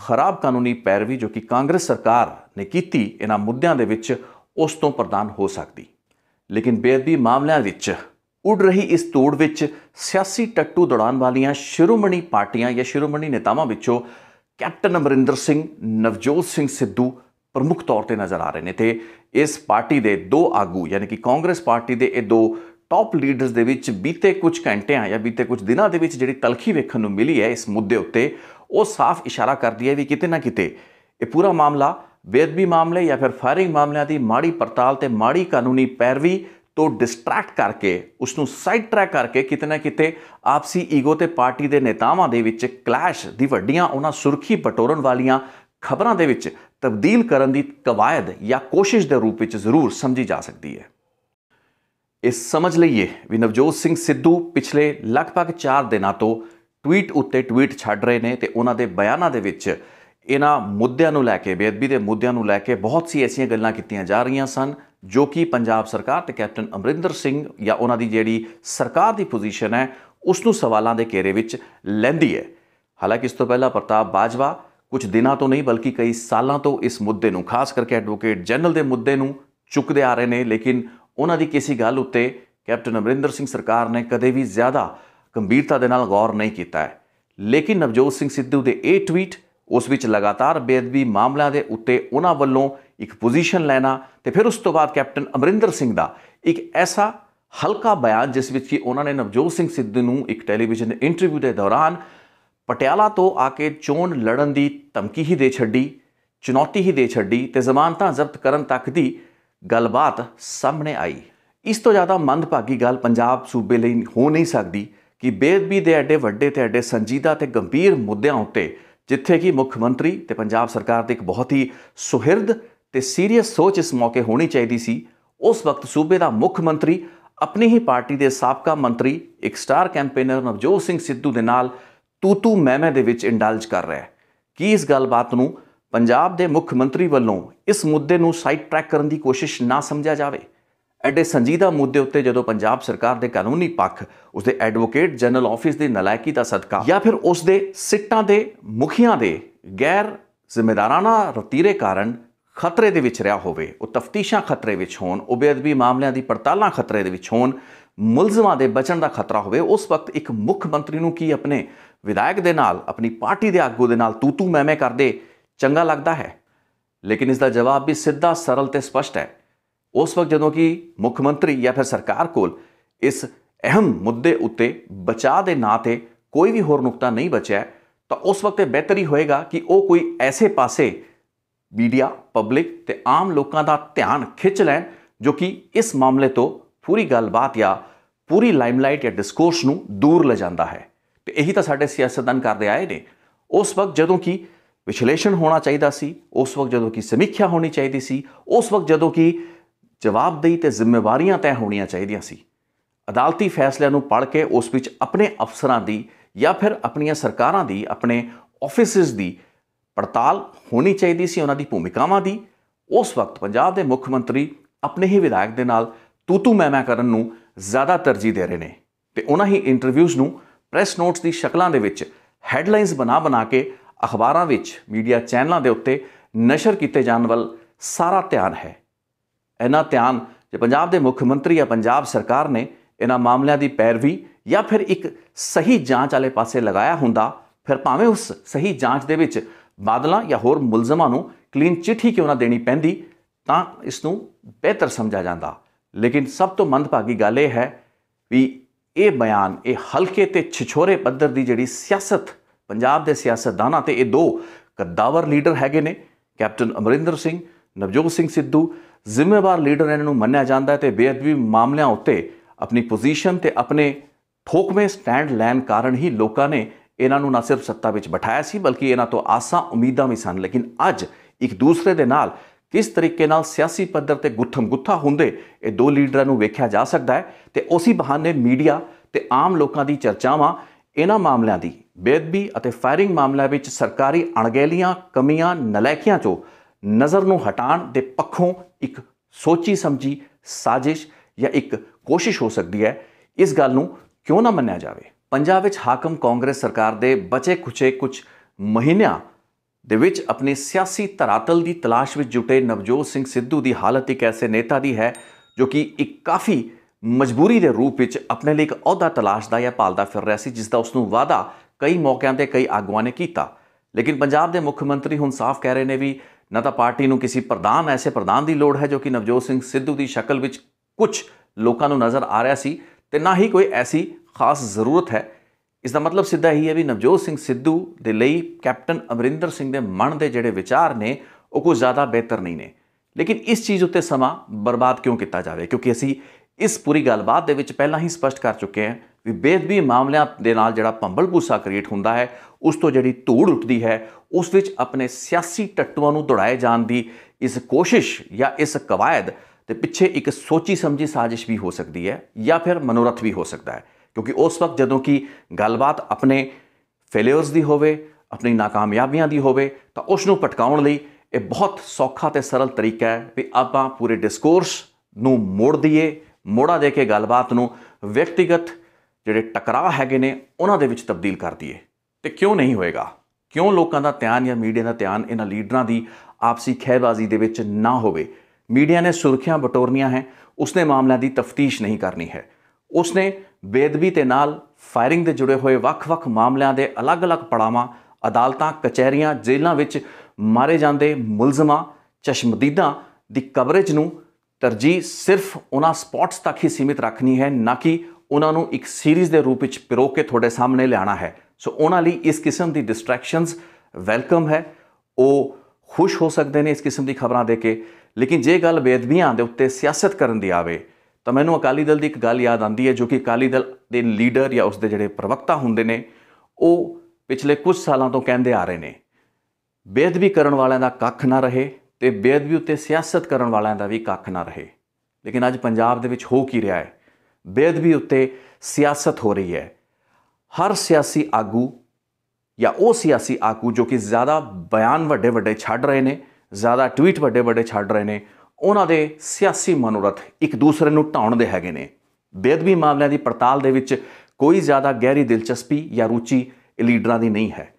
ਖਰਾਬ ਕਾਨੂੰਨੀ ਪੈਰਵੀ ਜੋ ਕਿ ਕਾਂਗਰਸ ਸਰਕਾਰ ਨੇ ਕੀਤੀ ਇਹਨਾਂ ਮੁੱਦਿਆਂ ਦੇ ਵਿੱਚ ਉਸ ਤੋਂ ਪ੍ਰਦਾਨ ਹੋ ਸਕਦੀ ਲੇਕਿਨ ਬੇਅਦਬੀ ਮਾਮਲਿਆਂ ਵਿੱਚ ਉੱਡ ਰਹੀ ਇਸ ਤੋੜ ਵਿੱਚ ਸਿਆਸੀ ਟੱਟੂ ਦੌੜਾਨ ਵਾਲੀਆਂ ਸ਼ਿਰੋਮਣੀ ਪਾਰਟੀਆਂ ਜਾਂ ਸ਼ਿਰੋਮਣੀ ਨੇਤਾਵਾਂ ਵਿੱਚੋਂ ਕੈਪਟਨ ਅਮਰਿੰਦਰ ਸਿੰਘ ਨਵਜੋਤ ਸਿੰਘ ਸਿੱਧੂ ਪ੍ਰਮੁੱਖ ਤੌਰ ਤੇ ਨਜ਼ਰ ਆ ਰਹੇ ਨੇ ਤੇ ਇਸ ਪਾਰਟੀ ਦੇ ਦੋ ਆਗੂ ਯਾਨੀ ਕਿ ਕਾਂਗਰਸ ਪਾਰਟੀ ਦੇ ਇਹ ਦੋ ਟੌਪ ਲੀਡਰਸ ਦੇ ਵਿੱਚ ਬੀਤੇ ਕੁਝ ਘੰਟਿਆਂ ਜਾਂ ਬੀਤੇ ਕੁਝ ਦਿਨਾਂ ਦੇ ਵਿੱਚ ਜਿਹੜੀ ਤਲਖੀ ਵੇਖਣ ਨੂੰ ਮਿਲੀ ਹੈ ਇਸ ਮੁੱਦੇ ਉੱਤੇ ਉਹ ਸਾਫ਼ ਇਸ਼ਾਰਾ ਕਰਦੀ ਹੈ ਵੀ ਕਿਤੇ ਨਾ ਕਿਤੇ ਇਹ ਪੂਰਾ ਮਾਮਲਾ ਬੇਅਦਬੀ ਮਾਮਲੇ ਜਾਂ ਫਿਰ ਫਾਇਰਿੰਗ ਮਾਮਲਿਆਂ ਦੀ ਮਾੜੀ ਪਰਤਾਲ ਤੇ ਮਾੜੀ ਕਾਨੂੰਨੀ ਪੈਰਵੀ ਤੋਂ ਡਿਸਟਰੈਕਟ ਕਰਕੇ ਉਸ ਨੂੰ ਸਾਈਡ ਟਰੈਕ ਕਰਕੇ ਕਿਤੇ ਨਾ ਕਿਤੇ ਆਪਸੀ ਈਗੋ ਤੇ ਪਾਰਟੀ ਦੇ ਨੇਤਾਵਾਂ ਦੇ ਵਿੱਚ ਕਲੈਸ਼ ਦੀ ਵੱਡੀਆਂ ਉਹਨਾਂ ਸੁਰਖੀ ਬਟੋਰਨ ਵਾਲੀਆਂ ਖਬਰਾਂ ਦੇ ਵਿੱਚ ਤਬਦੀਲ ਕਰਨ ਦੀ ਕਵਾਇਦ ਜਾਂ ਕੋਸ਼ਿਸ਼ ਦੇ ਰੂਪ ਵਿੱਚ ਜ਼ਰੂਰ ਸਮਝੀ ਜਾ ਸਕਦੀ ਹੈ ਇਸ ਸਮਝ ਲਈਏ ਵੀ ਨਵਜੋਤ ਸਿੰਘ ਸਿੱਧੂ ਪਿਛਲੇ ਲਗਭਗ 4 ਦਿਨਾਂ ਤੋਂ ਟਵੀਟ ਉੱਤੇ ਟਵੀਟ ਛੱਡ ਰਹੇ ਨੇ ਤੇ ਉਹਨਾਂ ਦੇ ਬਿਆਨਾਂ ਦੇ ਵਿੱਚ ਇਹਨਾਂ ਮੁੱਦਿਆਂ ਨੂੰ ਲੈ ਕੇ ਬੇਅਦਬੀ ਦੇ ਮੁੱਦਿਆਂ ਨੂੰ ਲੈ ਕੇ ਬਹੁਤ ਸੀ ਐਸੀਆਂ ਗੱਲਾਂ ਕੀਤੀਆਂ ਜਾ ਰਹੀਆਂ ਸਨ ਜੋ ਕਿ ਪੰਜਾਬ ਸਰਕਾਰ ਤੇ ਕੈਪਟਨ ਅਮਰਿੰਦਰ ਸਿੰਘ ਜਾਂ ਉਹਨਾਂ ਦੀ ਜਿਹੜੀ ਸਰਕਾਰ ਦੀ ਪੋਜੀਸ਼ਨ ਹੈ ਉਸ ਨੂੰ ਸਵਾਲਾਂ ਦੇ ਘੇਰੇ ਵਿੱਚ ਲੈਂਦੀ ਹੈ ਹਾਲਾਂਕਿ ਇਸ ਤੋਂ ਪਹਿਲਾਂ ਪ੍ਰਤਾਪ ਬਾਜਵਾ ਕੁਝ ਦਿਨਾਂ ਤੋਂ ਨਹੀਂ ਬਲਕਿ ਕਈ ਸਾਲਾਂ ਤੋਂ ਇਸ ਮੁੱਦੇ ਨੂੰ ਖਾਸ ਕਰਕੇ ਐਡਵੋਕੇਟ ਜਨਰਲ ਦੇ ਮੁੱਦੇ ਨੂੰ ਚੁੱਕਦੇ ਆ ਰਹੇ ਨੇ ਲੇਕਿਨ ਉਹਨਾਂ ਦੀ ਕਿਸੇ ਗੱਲ ਉੱਤੇ ਕੈਪਟਨ ਅਮਰਿੰਦਰ ਸਿੰਘ ਸਰਕਾਰ ਨੇ ਕਦੇ ਵੀ ਜ਼ਿਆਦਾ ਗੰਭੀਰਤਾ ਦੇ ਨਾਲ ਗੌਰ ਨਹੀਂ ਕੀਤਾ ਹੈ ਲੇਕਿਨ ਨਵਜੋਤ ਸਿੰਘ ਸਿੱਧੂ ਦੇ ਇਹ ਟਵੀਟ ਉਸ ਵਿੱਚ ਲਗਾਤਾਰ ਬੇਅਦਬੀ ਮਾਮਲਿਆਂ ਦੇ ਉੱਤੇ ਉਹਨਾਂ ਵੱਲੋਂ ਇੱਕ ਪੋਜੀਸ਼ਨ ਲੈਣਾ ਤੇ ਫਿਰ ਉਸ ਤੋਂ ਬਾਅਦ ਕੈਪਟਨ ਅਮਰਿੰਦਰ ਸਿੰਘ ਦਾ ਇੱਕ ਐਸਾ ਹਲਕਾ ਬਿਆਨ ਜਿਸ ਵਿੱਚ ਕਿ ਉਹਨਾਂ ਨੇ ਨਵਜੋਤ ਸਿੰਘ ਸਿੱਧੂ ਨੂੰ ਇੱਕ ਟੈਲੀਵਿਜ਼ਨ ਇੰਟਰਵਿਊ ਦੇ ਦੌਰਾਨ ਪਟਿਆਲਾ ਤੋਂ ਆ ਕੇ ਚੋਣ ਲੜਨ ਦੀ ਧਮਕੀ ਹੀ ਦੇ ਛੱਡੀ ਚੁਣੌਤੀ ਹੀ ਦੇ ਛੱਡੀ ਤੇ ਜ਼ਮਾਨਤਾਂ ਜ਼ਬਤ ਕਰਨ ਤੱਕ ਦੀ ਗੱਲਬਾਤ ਸਾਹਮਣੇ ਆਈ ਇਸ ਤੋਂ ਜ਼ਿਆਦਾ ਮੰਦਭਾਗੀ ਗੱਲ ਪੰਜਾਬ ਸੂਬੇ ਲਈ ਹੋ ਨਹੀਂ ਸਕਦੀ ਕਿ ਬੇਅਦਬੀ ਦੇ ਐਡੇ ਵੱਡੇ ਤੇ ਐਡੇ ਸੰਜੀਦਾ ਤੇ ਗੰਭੀਰ ਮੁੱਦਿਆਂ ਉੱਤੇ ਜਿੱਥੇ ਕਿ ਮੁੱਖ ਮੰਤਰੀ ਤੇ ਪੰਜਾਬ ਸਰਕਾਰ ਦੇ ਇੱਕ ਬਹੁਤ ਹੀ ਸੁਹਿਰਦ ਤੇ ਸੀਰੀਅਸ ਸੋਚ ਇਸ ਮੌਕੇ ਹੋਣੀ ਚਾਹੀਦੀ ਸੀ ਉਸ ਵਕਤ ਸੂਬੇ ਦਾ ਮੁੱਖ ਮੰਤਰੀ ਆਪਣੀ ਹੀ ਪਾਰਟੀ ਦੇ ਸਾਬਕਾ ਮੰਤਰੀ ਇੱਕ ਸਟਾਰ ਕੈਂਪੇਨਰ ਨਵਜੋਤ ਸਿੰਘ ਸਿੱਧੂ ਦੇ ਨਾਲ ਤੂਤੂ ਮੈਮੇ ਦੇ ਵਿੱਚ ਇੰਡਲਜ ਕਰ ਰਿਹਾ ਹੈ ਕੀ ਇਸ ਗੱਲਬਾਤ ਨੂੰ ਪੰਜਾਬ ਦੇ ਮੁੱਖ ਮੰਤਰੀ ਵੱਲੋਂ ਇਸ ਮੁੱਦੇ ਨੂੰ ਸਾਈਡ ਟਰੈਕ ਕਰਨ ਦੀ ਕੋਸ਼ਿਸ਼ ਨਾ ਸਮਝਿਆ ਜਾਵੇ ਐਡੇ ਸੰਜੀਦਾ ਮੁੱਦੇ ਉੱਤੇ ਜਦੋਂ ਪੰਜਾਬ ਸਰਕਾਰ ਦੇ ਕਾਨੂੰਨੀ ਪੱਖ ਉਸਦੇ ਐਡਵੋਕੇਟ ਜਨਰਲ ਆਫਿਸ ਦੀ ਨਲਾਇਕੀ ਦਾ ਸਦਕਾ ਜਾਂ ਫਿਰ ਉਸਦੇ ਸਿੱਟਾਂ ਦੇ ਮੁਖੀਆਂ ਦੇ ਗੈਰ ਜ਼ਿੰਮੇਦਾਰਾਨਾ ਰਤੀਰੇ ਕਾਰਨ ਖਤਰੇ ਦੇ ਵਿੱਚ ਰਿਹਾ ਹੋਵੇ ਉਹ ਤਫਤੀਸ਼ਾਂ ਖਤਰੇ ਵਿੱਚ ਹੋਣ ਬੇਅਦਬੀ ਮਾਮਲਿਆਂ ਦੀ ਪੜਤਾਲਾਂ ਖਤਰੇ ਦੇ ਵਿੱਚ ਹੋਣ ਮੁਲਜ਼ਮਾਂ ਦੇ ਬਚਣ ਦਾ ਖਤਰਾ ਹੋਵੇ ਉਸ ਵਕਤ ਇੱਕ ਮੁੱਖ ਮੰਤਰੀ ਨੂੰ ਕੀ ਆਪਣੇ ਵਿਧਾਇਕ ਦੇ ਨਾਲ ਆਪਣੀ ਪਾਰਟੀ ਦੇ ਆਗੂ ਦੇ ਨਾਲ ਤੂਤੂ ਮੈਮੇ ਕਰਦੇ ਚੰਗਾ ਲੱਗਦਾ ਹੈ ਲੇਕਿਨ ਇਸ ਦਾ ਜਵਾਬ ਵੀ ਸਿੱਧਾ ਸਰਲ ਤੇ ਸਪਸ਼ਟ ਹੈ ਉਸ ਵਕਤ ਜਦੋਂ ਕਿ ਮੁੱਖ ਮੰਤਰੀ ਜਾਂ ਫਿਰ ਸਰਕਾਰ ਕੋਲ ਇਸ ਅਹਿਮ ਮੁੱਦੇ ਉੱਤੇ ਬਚਾਅ ਦੇ ਨਾਂ ਤੇ ਕੋਈ ਵੀ ਹੋਰ ਨੁਕਤਾ ਨਹੀਂ ਬਚਿਆ ਤਾਂ ਉਸ ਵਕਤ ਬਿਹਤਰੀ ਹੋਏਗਾ ਕਿ ਉਹ ਕੋਈ ਐਸੇ ਪਾਸੇ ਮੀਡੀਆ ਪਬਲਿਕ ਤੇ ਆਮ ਲੋਕਾਂ ਦਾ ਧਿਆਨ ਖਿੱਚ ਲੈਣ ਜੋ ਕਿ ਇਸ ਮਾਮਲੇ ਤੋਂ ਪੂਰੀ ਗੱਲਬਾਤ ਜਾਂ ਪੂਰੀ ਲਾਈਮਲਾਈਟ ਜਾਂ ਡਿਸਕੋਰਸ ਨੂੰ ਦੂਰ ਲੈ ਜਾਂਦਾ ਹੈ ਤੇ ਇਹੀ ਤਾਂ ਸਾਡੇ ਸਿਆਸਤਦਾਨ ਕਰਦੇ ਆਏ ਨੇ ਉਸ ਵਕਤ ਜਦੋਂ ਕਿ ਵਿਸ਼ਲੇਸ਼ਣ ਹੋਣਾ ਚਾਹੀਦਾ ਸੀ ਉਸ ਵਕਤ ਜਦੋਂ ਕਿ ਸਮੀਖਿਆ ਹੋਣੀ ਚਾਹੀਦੀ ਸੀ ਉਸ ਵਕਤ ਜਦੋਂ ਕਿ ਜਵਾਬਦੇਹੀ ਤੇ ਜ਼ਿੰਮੇਵਾਰੀਆਂ ਤੈਅ ਹੋਣੀਆਂ ਚਾਹੀਦੀਆਂ ਸੀ ਅਦਾਲਤੀ ਫੈਸਲਿਆਂ ਨੂੰ ਪੜ੍ਹ ਕੇ ਉਸ ਵਿੱਚ ਆਪਣੇ ਅਫਸਰਾਂ ਦੀ ਜਾਂ ਫਿਰ ਆਪਣੀਆਂ ਸਰਕਾਰਾਂ ਦੀ ਆਪਣੇ ਆਫਿਸਿਸ ਦੀ ਪੜਤਾਲ ਹੋਣੀ ਚਾਹੀਦੀ ਸੀ ਉਹਨਾਂ ਦੀ ਭੂਮਿਕਾਵਾਂ ਦੀ ਉਸ ਵਕਤ ਪੰਜਾਬ ਦੇ ਮੁੱਖ ਮੰਤਰੀ ਆਪਣੇ ਹੀ ਵਿਧਾਇਕ ਦੇ ਨਾਲ ਤੂ ਤੂ ਮੈਂ ਮੈਂ ਕਰਨ ਨੂੰ ਜ਼ਿਆਦਾ ਤਰਜੀਹ ਦੇ ਰਹੇ ਨੇ ਤੇ ਉਹਨਾਂ ਹੀ ਇੰਟਰਵਿਊਜ਼ ਨੂੰ ਪ੍ਰੈਸ ਨੋਟਸ ਦੀ ਸ਼ਕਲਾਂ ਦੇ ਵਿੱਚ ਹੈਡਲਾਈਨਸ ਬਣਾ ਬਣਾ ਕੇ ਅਖਬਾਰਾਂ ਵਿੱਚ ਮੀਡੀਆ ਚੈਨਲਾਂ ਦੇ ਉੱਤੇ ਨਸ਼ਰ ਕੀਤੇ ਜਾਣ ਵੱਲ ਸਾਰਾ ਧਿਆਨ ਹੈ ਇਹਨਾਂ ਧਿਆਨ ਜੇ ਪੰਜਾਬ ਦੇ ਮੁੱਖ ਮੰਤਰੀ ਜਾਂ ਪੰਜਾਬ ਸਰਕਾਰ ਨੇ ਇਹਨਾਂ ਮਾਮਲਿਆਂ ਦੀ ਪੈਰਵੀ ਜਾਂ ਫਿਰ ਇੱਕ ਸਹੀ ਜਾਂਚ ਵਾਲੇ ਪਾਸੇ ਲਗਾਇਆ ਹੁੰਦਾ ਫਿਰ ਭਾਵੇਂ ਉਸ ਸਹੀ ਜਾਂਚ ਦੇ ਵਿੱਚ ਬਾਦਲਾਂ ਜਾਂ ਹੋਰ ਮੁਲਜ਼ਮਾਂ ਨੂੰ ਕਲੀਨ ਚਿੱਠੀ ਕਿਉਂ ਨਾ ਦੇਣੀ ਪੈਂਦੀ ਤਾਂ ਇਸ ਨੂੰ ਬਿਹਤਰ ਸਮਝਿਆ ਜਾਂਦਾ ਲੇਕਿਨ ਸਭ ਤੋਂ ਮੰਦਭਾਗੀ ਗੱਲ ਇਹ ਹੈ ਵੀ ਇਹ ਬਿਆਨ ਇਹ ਹਲਕੇ ਤੇ ਛਿਛੋਰੇ ਪੱਧਰ ਦੀ ਜਿਹੜੀ ਸਿਆਸਤ ਪੰਜਾਬ ਦੇ ਸਿਆਸਤਦਾਨਾਂ ਤੇ ਇਹ ਦੋ ਕਦਾਵਰ ਲੀਡਰ ਹੈਗੇ ਨੇ ਕੈਪਟਨ ਅਮਰਿੰਦਰ ਸਿੰਘ ਨਵਜੋਤ ਸਿੰਘ ਸਿੱਧੂ ਜ਼ਿੰਮੇਵਾਰ ਲੀਡਰ ਇਹਨਾਂ ਨੂੰ ਮੰਨਿਆ ਜਾਂਦਾ ਹੈ ਤੇ ਬੇਅਦਬੀ ਮਾਮਲਿਆਂ ਉੱਤੇ ਆਪਣੀ ਪੋਜੀਸ਼ਨ ਤੇ ਆਪਣੇ ਠੋਕਵੇਂ ਸਟੈਂਡ ਲੈਣ ਕਾਰਨ ਹੀ ਲੋਕਾਂ ਨੇ ਇਹਨਾਂ ਨੂੰ ਨਾ ਸਿਰਫ ਸੱਤਾ ਵਿੱਚ ਬਿਠਾਇਆ ਸੀ ਬਲਕਿ ਇਹਨਾਂ ਤੋਂ ਆਸਾਂ ਉਮੀਦਾਂ ਵੀ ਸਨ ਲੇਕਿਨ ਅੱਜ ਇੱਕ ਦੂਸਰੇ ਦੇ ਨਾਲ ਕਿਸ ਤਰੀਕੇ ਨਾਲ ਸਿਆਸੀ ਪੱਧਰ ਤੇ ਗੁੱਥਮ ਗੁੱਥਾ ਹੁੰਦੇ ਇਹ ਦੋ ਲੀਡਰਾਂ ਨੂੰ ਵੇਖਿਆ ਜਾ ਸਕਦਾ ਹੈ ਤੇ ਉਸੇ ਬਹਾਨੇ ਮੀਡੀਆ ਤੇ ਆਮ ਲੋਕਾਂ ਦੀ ਚਰਚਾਵਾਂ ਇਹਨਾਂ ਮਾਮਲਿਆਂ ਦੀ ਬੇਅਦਬੀ ਅਤੇ ਫਾਇਰਿੰਗ ਮਾਮਲਿਆਂ ਵਿੱਚ ਸਰਕਾਰੀ ਅਣਗਹਿਲੀਆਂ ਕਮੀਆਂ ਨਲਾਇਕੀਆਂ 'ਚੋਂ ਨਜ਼ਰ ਨੂੰ ਹਟਾਉਣ ਦੇ ਪੱਖੋਂ ਇੱਕ ਸੋਚੀ ਸਮਝੀ ਸਾਜ਼ਿਸ਼ ਜਾਂ ਇੱਕ ਕੋਸ਼ਿਸ਼ ਹੋ ਸਕਦੀ ਹੈ ਇਸ ਗੱਲ ਨੂੰ ਕਿਉਂ ਨਾ ਮੰਨਿਆ ਜਾਵੇ ਪੰਜਾਬ ਵਿੱਚ ਹਾਕਮ ਕਾਂਗਰਸ ਸਰਕਾਰ ਦੇ ਬਚੇ ਖੁਚੇ ਕੁਝ ਮਹੀਨਿਆਂ ਦੇ ਵਿੱਚ ਆਪਣੀ ਸਿਆਸੀ ਤਰਾਤਲ ਦੀ ਤਲਾਸ਼ ਵਿੱਚ ਜੁਟੇ ਨਵਜੋਤ ਸਿੰਘ ਸਿੱਧੂ ਦੀ ਹਾਲਤ ਇੱਕ ਐਸੇ ਨੇਤਾ ਦੀ ਹੈ ਜੋ ਕਿ ਇੱਕ ਕਾਫੀ ਮਜਬੂਰੀ ਦੇ ਰੂਪ ਵਿੱਚ ਆਪਣੇ ਲਈ ਇੱਕ ਅਹੁਦਾ ਤਲਾਸ਼ਦਾ ਜਾਂ ਭਾਲਦਾ ਫਿਰ ਰਿਹਾ ਸੀ ਜਿਸ ਦਾ ਉਸ ਨੂੰ ਵਾਅਦਾ ਕਈ ਮੌਕਿਆਂ ਤੇ ਕਈ ਆਗੂਆਂ ਨੇ ਕੀਤਾ ਲੇਕਿਨ ਪੰਜਾਬ ਦੇ ਮੁੱਖ ਮੰਤਰੀ ਹੁਣ ਸਾਫ਼ ਕਹਿ ਰਹੇ ਨੇ ਵੀ ਨਾ ਤਾਂ ਪਾਰਟੀ ਨੂੰ ਕਿਸੇ ਪ੍ਰਧਾਨ ਐਸੇ ਪ੍ਰਧਾਨ ਦੀ ਲੋੜ ਹੈ ਜੋ ਕਿ ਨਵਜੋਤ ਸਿੰਘ ਸਿੱਧੂ ਦੀ ਸ਼ਕਲ ਵਿੱਚ ਕੁਝ ਲੋਕਾਂ ਨੂੰ ਨਜ਼ਰ ਆ ਰਿਹਾ ਸੀ ਤੇ ਨਾ ਹੀ ਕੋਈ ਐਸੀ ਖਾਸ ਜ਼ਰੂਰਤ ਹੈ ਇਸ ਦਾ ਮਤਲਬ ਸਿੱਧਾ ਹੀ ਹੈ ਵੀ ਨਵਜੋਤ ਸਿੰਘ ਸਿੱਧੂ ਦੇ ਲਈ ਕੈਪਟਨ ਅਮਰਿੰਦਰ ਸਿੰਘ ਦੇ ਮਨ ਦੇ ਜਿਹੜੇ ਵਿਚਾਰ ਨੇ ਉਹ ਕੁਝ ਜ਼ਿਆਦਾ ਬਿਹਤਰ ਨਹੀਂ ਨੇ ਲੇਕਿਨ ਇਸ ਚੀਜ਼ ਉੱਤੇ ਸਮਾਂ ਬਰਬਾਦ ਕਿਉਂ ਕੀਤਾ ਜਾਵੇ ਕਿਉਂਕਿ ਅਸੀਂ ਇਸ ਪੂਰੀ ਗੱਲਬਾਤ ਦੇ ਵਿੱਚ ਪਹਿਲਾਂ ਹੀ ਸਪਸ਼ਟ ਕਰ ਚੁੱਕੇ ਹਾਂ ਵੀ ਬੇਦਬੀ ਮਾਮਲਿਆਂ ਦੇ ਨਾਲ ਜਿਹੜਾ ਭੰਬਲ ਭੂਸਾ ਕ੍ਰੀਏਟ ਹੁੰਦਾ ਹੈ ਉਸ ਤੋਂ ਜਿਹੜੀ ਧੂੜ ਉੱਠਦੀ ਹੈ ਉਸ ਵਿੱਚ ਆਪਣੇ ਸਿਆਸੀ ਟੱਟੂਆਂ ਨੂੰ ਦੜਾਏ ਜਾਣ ਦੀ ਇਸ ਕੋਸ਼ਿਸ਼ ਜਾਂ ਇਸ ਕਵਾਇਦ ਤੇ ਪਿੱਛੇ ਇੱਕ ਸੋਚੀ ਸਮਝੀ ਸਾਜ਼ਿਸ਼ ਵੀ ਹੋ ਸਕਦੀ ਹੈ ਜਾਂ ਫਿਰ ਮਨੋਰਥ ਵੀ ਹੋ ਸਕਦਾ ਹੈ ਕਿਉਂਕਿ ਉਸ ਵਕਤ ਜਦੋਂ ਕਿ ਗੱਲਬਾਤ ਆਪਣੇ ਫੇਲਿਅਰਸ ਦੀ ਹੋਵੇ ਆਪਣੀ ناکਾਮਯਾਬੀਆਂ ਦੀ ਹੋਵੇ ਤਾਂ ਉਸ ਨੂੰ ਪਟਕਾਉਣ ਲਈ ਇਹ ਬਹੁਤ ਸੌਖਾ ਤੇ ਸਰਲ ਤਰੀਕਾ ਹੈ ਵੀ ਆਪਾਂ ਪੂਰੇ ਡਿਸਕੋਰਸ ਨੂੰ ਮੋੜ ਦਈਏ ਮੋੜਾ ਦੇ ਕੇ ਗੱਲਬਾਤ ਨੂੰ ਵਿਅਕਤੀਗਤ ਜਿਹੜੇ ਟਕਰਾਅ ਹੈਗੇ ਨੇ ਉਹਨਾਂ ਦੇ ਵਿੱਚ ਤਬਦੀਲ ਕਰ ਦਈਏ ਤੇ ਕਿਉਂ ਨਹੀਂ ਹੋਏਗਾ ਕਿਉਂ ਲੋਕਾਂ ਦਾ ਧਿਆਨ ਜਾਂ ਮੀਡੀਆ ਦਾ ਧਿਆਨ ਇਹਨਾਂ ਲੀਡਰਾਂ ਦੀ ਆਪਸੀ ਖਹਿਬਾਜ਼ੀ ਦੇ ਵਿੱਚ ਨਾ ਹੋਵੇ ਮੀਡੀਆ ਨੇ ਸੁਰਖੀਆਂ ਬਟੋਰਨੀਆਂ ਹੈ ਉਸਨੇ ਮਾਮਲਿਆਂ ਦੀ ਤਫਤੀਸ਼ ਨਹੀਂ ਕਰਨੀ ਹੈ ਉਸਨੇ ਬੇਦਬੀ ਤੇ ਨਾਲ ਫਾਇਰਿੰਗ ਦੇ ਜੁੜੇ ਹੋਏ ਵੱਖ-ਵੱਖ ਮਾਮਲਿਆਂ ਦੇ ਅਲੱਗ-ਅਲੱਗ ਪੜਾਵਾਂ ਅਦਾਲਤਾਂ ਕਚਹਿਰੀਆਂ ਜੇਲ੍ਹਾਂ ਵਿੱਚ ਮਾਰੇ ਜਾਂਦੇ ਮੁਲਜ਼ਮਾਂ ਚਸ਼ਮਦੀਦਾਂ ਦੀ ਕਵਰੇਜ ਨੂੰ ਤਰਜੀਹ ਸਿਰਫ ਉਹਨਾਂ ਸਪੌਟਸ ਤੱਕ ਹੀ ਸੀਮਿਤ ਰੱਖਣੀ ਹੈ ਨਾ ਕਿ ਉਹਨਾਂ ਨੂੰ ਇੱਕ ਸੀਰੀਜ਼ ਦੇ ਰੂਪ ਵਿੱਚ ਪਿਰੋ ਕੇ ਤੁਹਾਡੇ ਸਾਹਮਣੇ ਲਿਆਣਾ ਹੈ ਸੋ ਉਹਨਾਂ ਲਈ ਇਸ ਕਿਸਮ ਦੀ ਡਿਸਟਰੈਕਸ਼ਨਸ ਵੈਲਕਮ ਹੈ ਉਹ ਖੁਸ਼ ਹੋ ਸਕਦੇ ਨੇ ਇਸ ਕਿਸਮ ਦੀ ਖਬਰਾਂ ਦੇ ਕੇ ਲੇਕਿਨ ਜੇ ਗੱਲ ਬੇਦਬੀਆਂ ਦੇ ਉੱਤੇ ਸਿਆਸਤ ਕਰਨ ਦੀ ਆਵੇ ਤਾਂ ਮੈਨੂੰ ਅਕਾਲੀ ਦਲ ਦੀ ਇੱਕ ਗੱਲ ਯਾਦ ਆਉਂਦੀ ਹੈ ਜੋ ਕਿ ਅਕਾਲੀ ਦਲ ਦੇ ਲੀਡਰ ਜਾਂ ਉਸ ਦੇ ਜਿਹੜੇ ਪ੍ਰਵਕਤਾ ਹੁੰਦੇ ਨੇ ਉਹ ਪਿਛਲੇ ਕੁਝ ਸਾਲਾਂ ਤੋਂ ਕਹਿੰਦੇ ਆ ਰਹੇ ਨੇ ਬੇਦਬੀ ਕਰਨ ਵਾਲਿਆਂ ਦਾ ਕੱਖ ਨਾ ਰਹੇ ਤੇ ਬੇਅਦਬੀ ਉੱਤੇ ਸਿਆਸਤ ਕਰਨ ਵਾਲਿਆਂ ਦਾ ਵੀ ਕੱਖ ਨਾ ਰਹੇ ਲੇਕਿਨ ਅੱਜ ਪੰਜਾਬ ਦੇ ਵਿੱਚ ਹੋ ਕੀ ਰਿਹਾ ਹੈ ਬੇਅਦਬੀ ਉੱਤੇ ਸਿਆਸਤ ਹੋ ਰਹੀ ਹੈ ਹਰ ਸਿਆਸੀ ਆਗੂ ਜਾਂ ਉਹ ਸਿਆਸੀ ਆਗੂ ਜੋ ਕਿ ਜ਼ਿਆਦਾ ਬਿਆਨ ਵੱਡੇ ਵੱਡੇ ਛੱਡ ਰਹੇ ਨੇ ਜ਼ਿਆਦਾ ਟਵੀਟ ਵੱਡੇ ਵੱਡੇ ਛੱਡ ਰਹੇ ਨੇ ਉਹਨਾਂ ਦੇ ਸਿਆਸੀ ਮਨੋਰਥ ਇੱਕ ਦੂਸਰੇ ਨੂੰ ਢਾਉਣ ਦੇ ਹੈਗੇ ਨੇ ਬੇਅਦਬੀ ਮਾਮਲਿਆਂ ਦੀ ਪੜਤਾਲ ਦੇ ਵਿੱਚ ਕੋਈ ਜ਼ਿਆਦਾ ਗਹਿਰੀ ਦਿਲਚਸਪੀ ਜਾਂ ਰੁਚੀ ਲੀਡਰਾਂ ਦੀ ਨਹੀਂ ਹੈ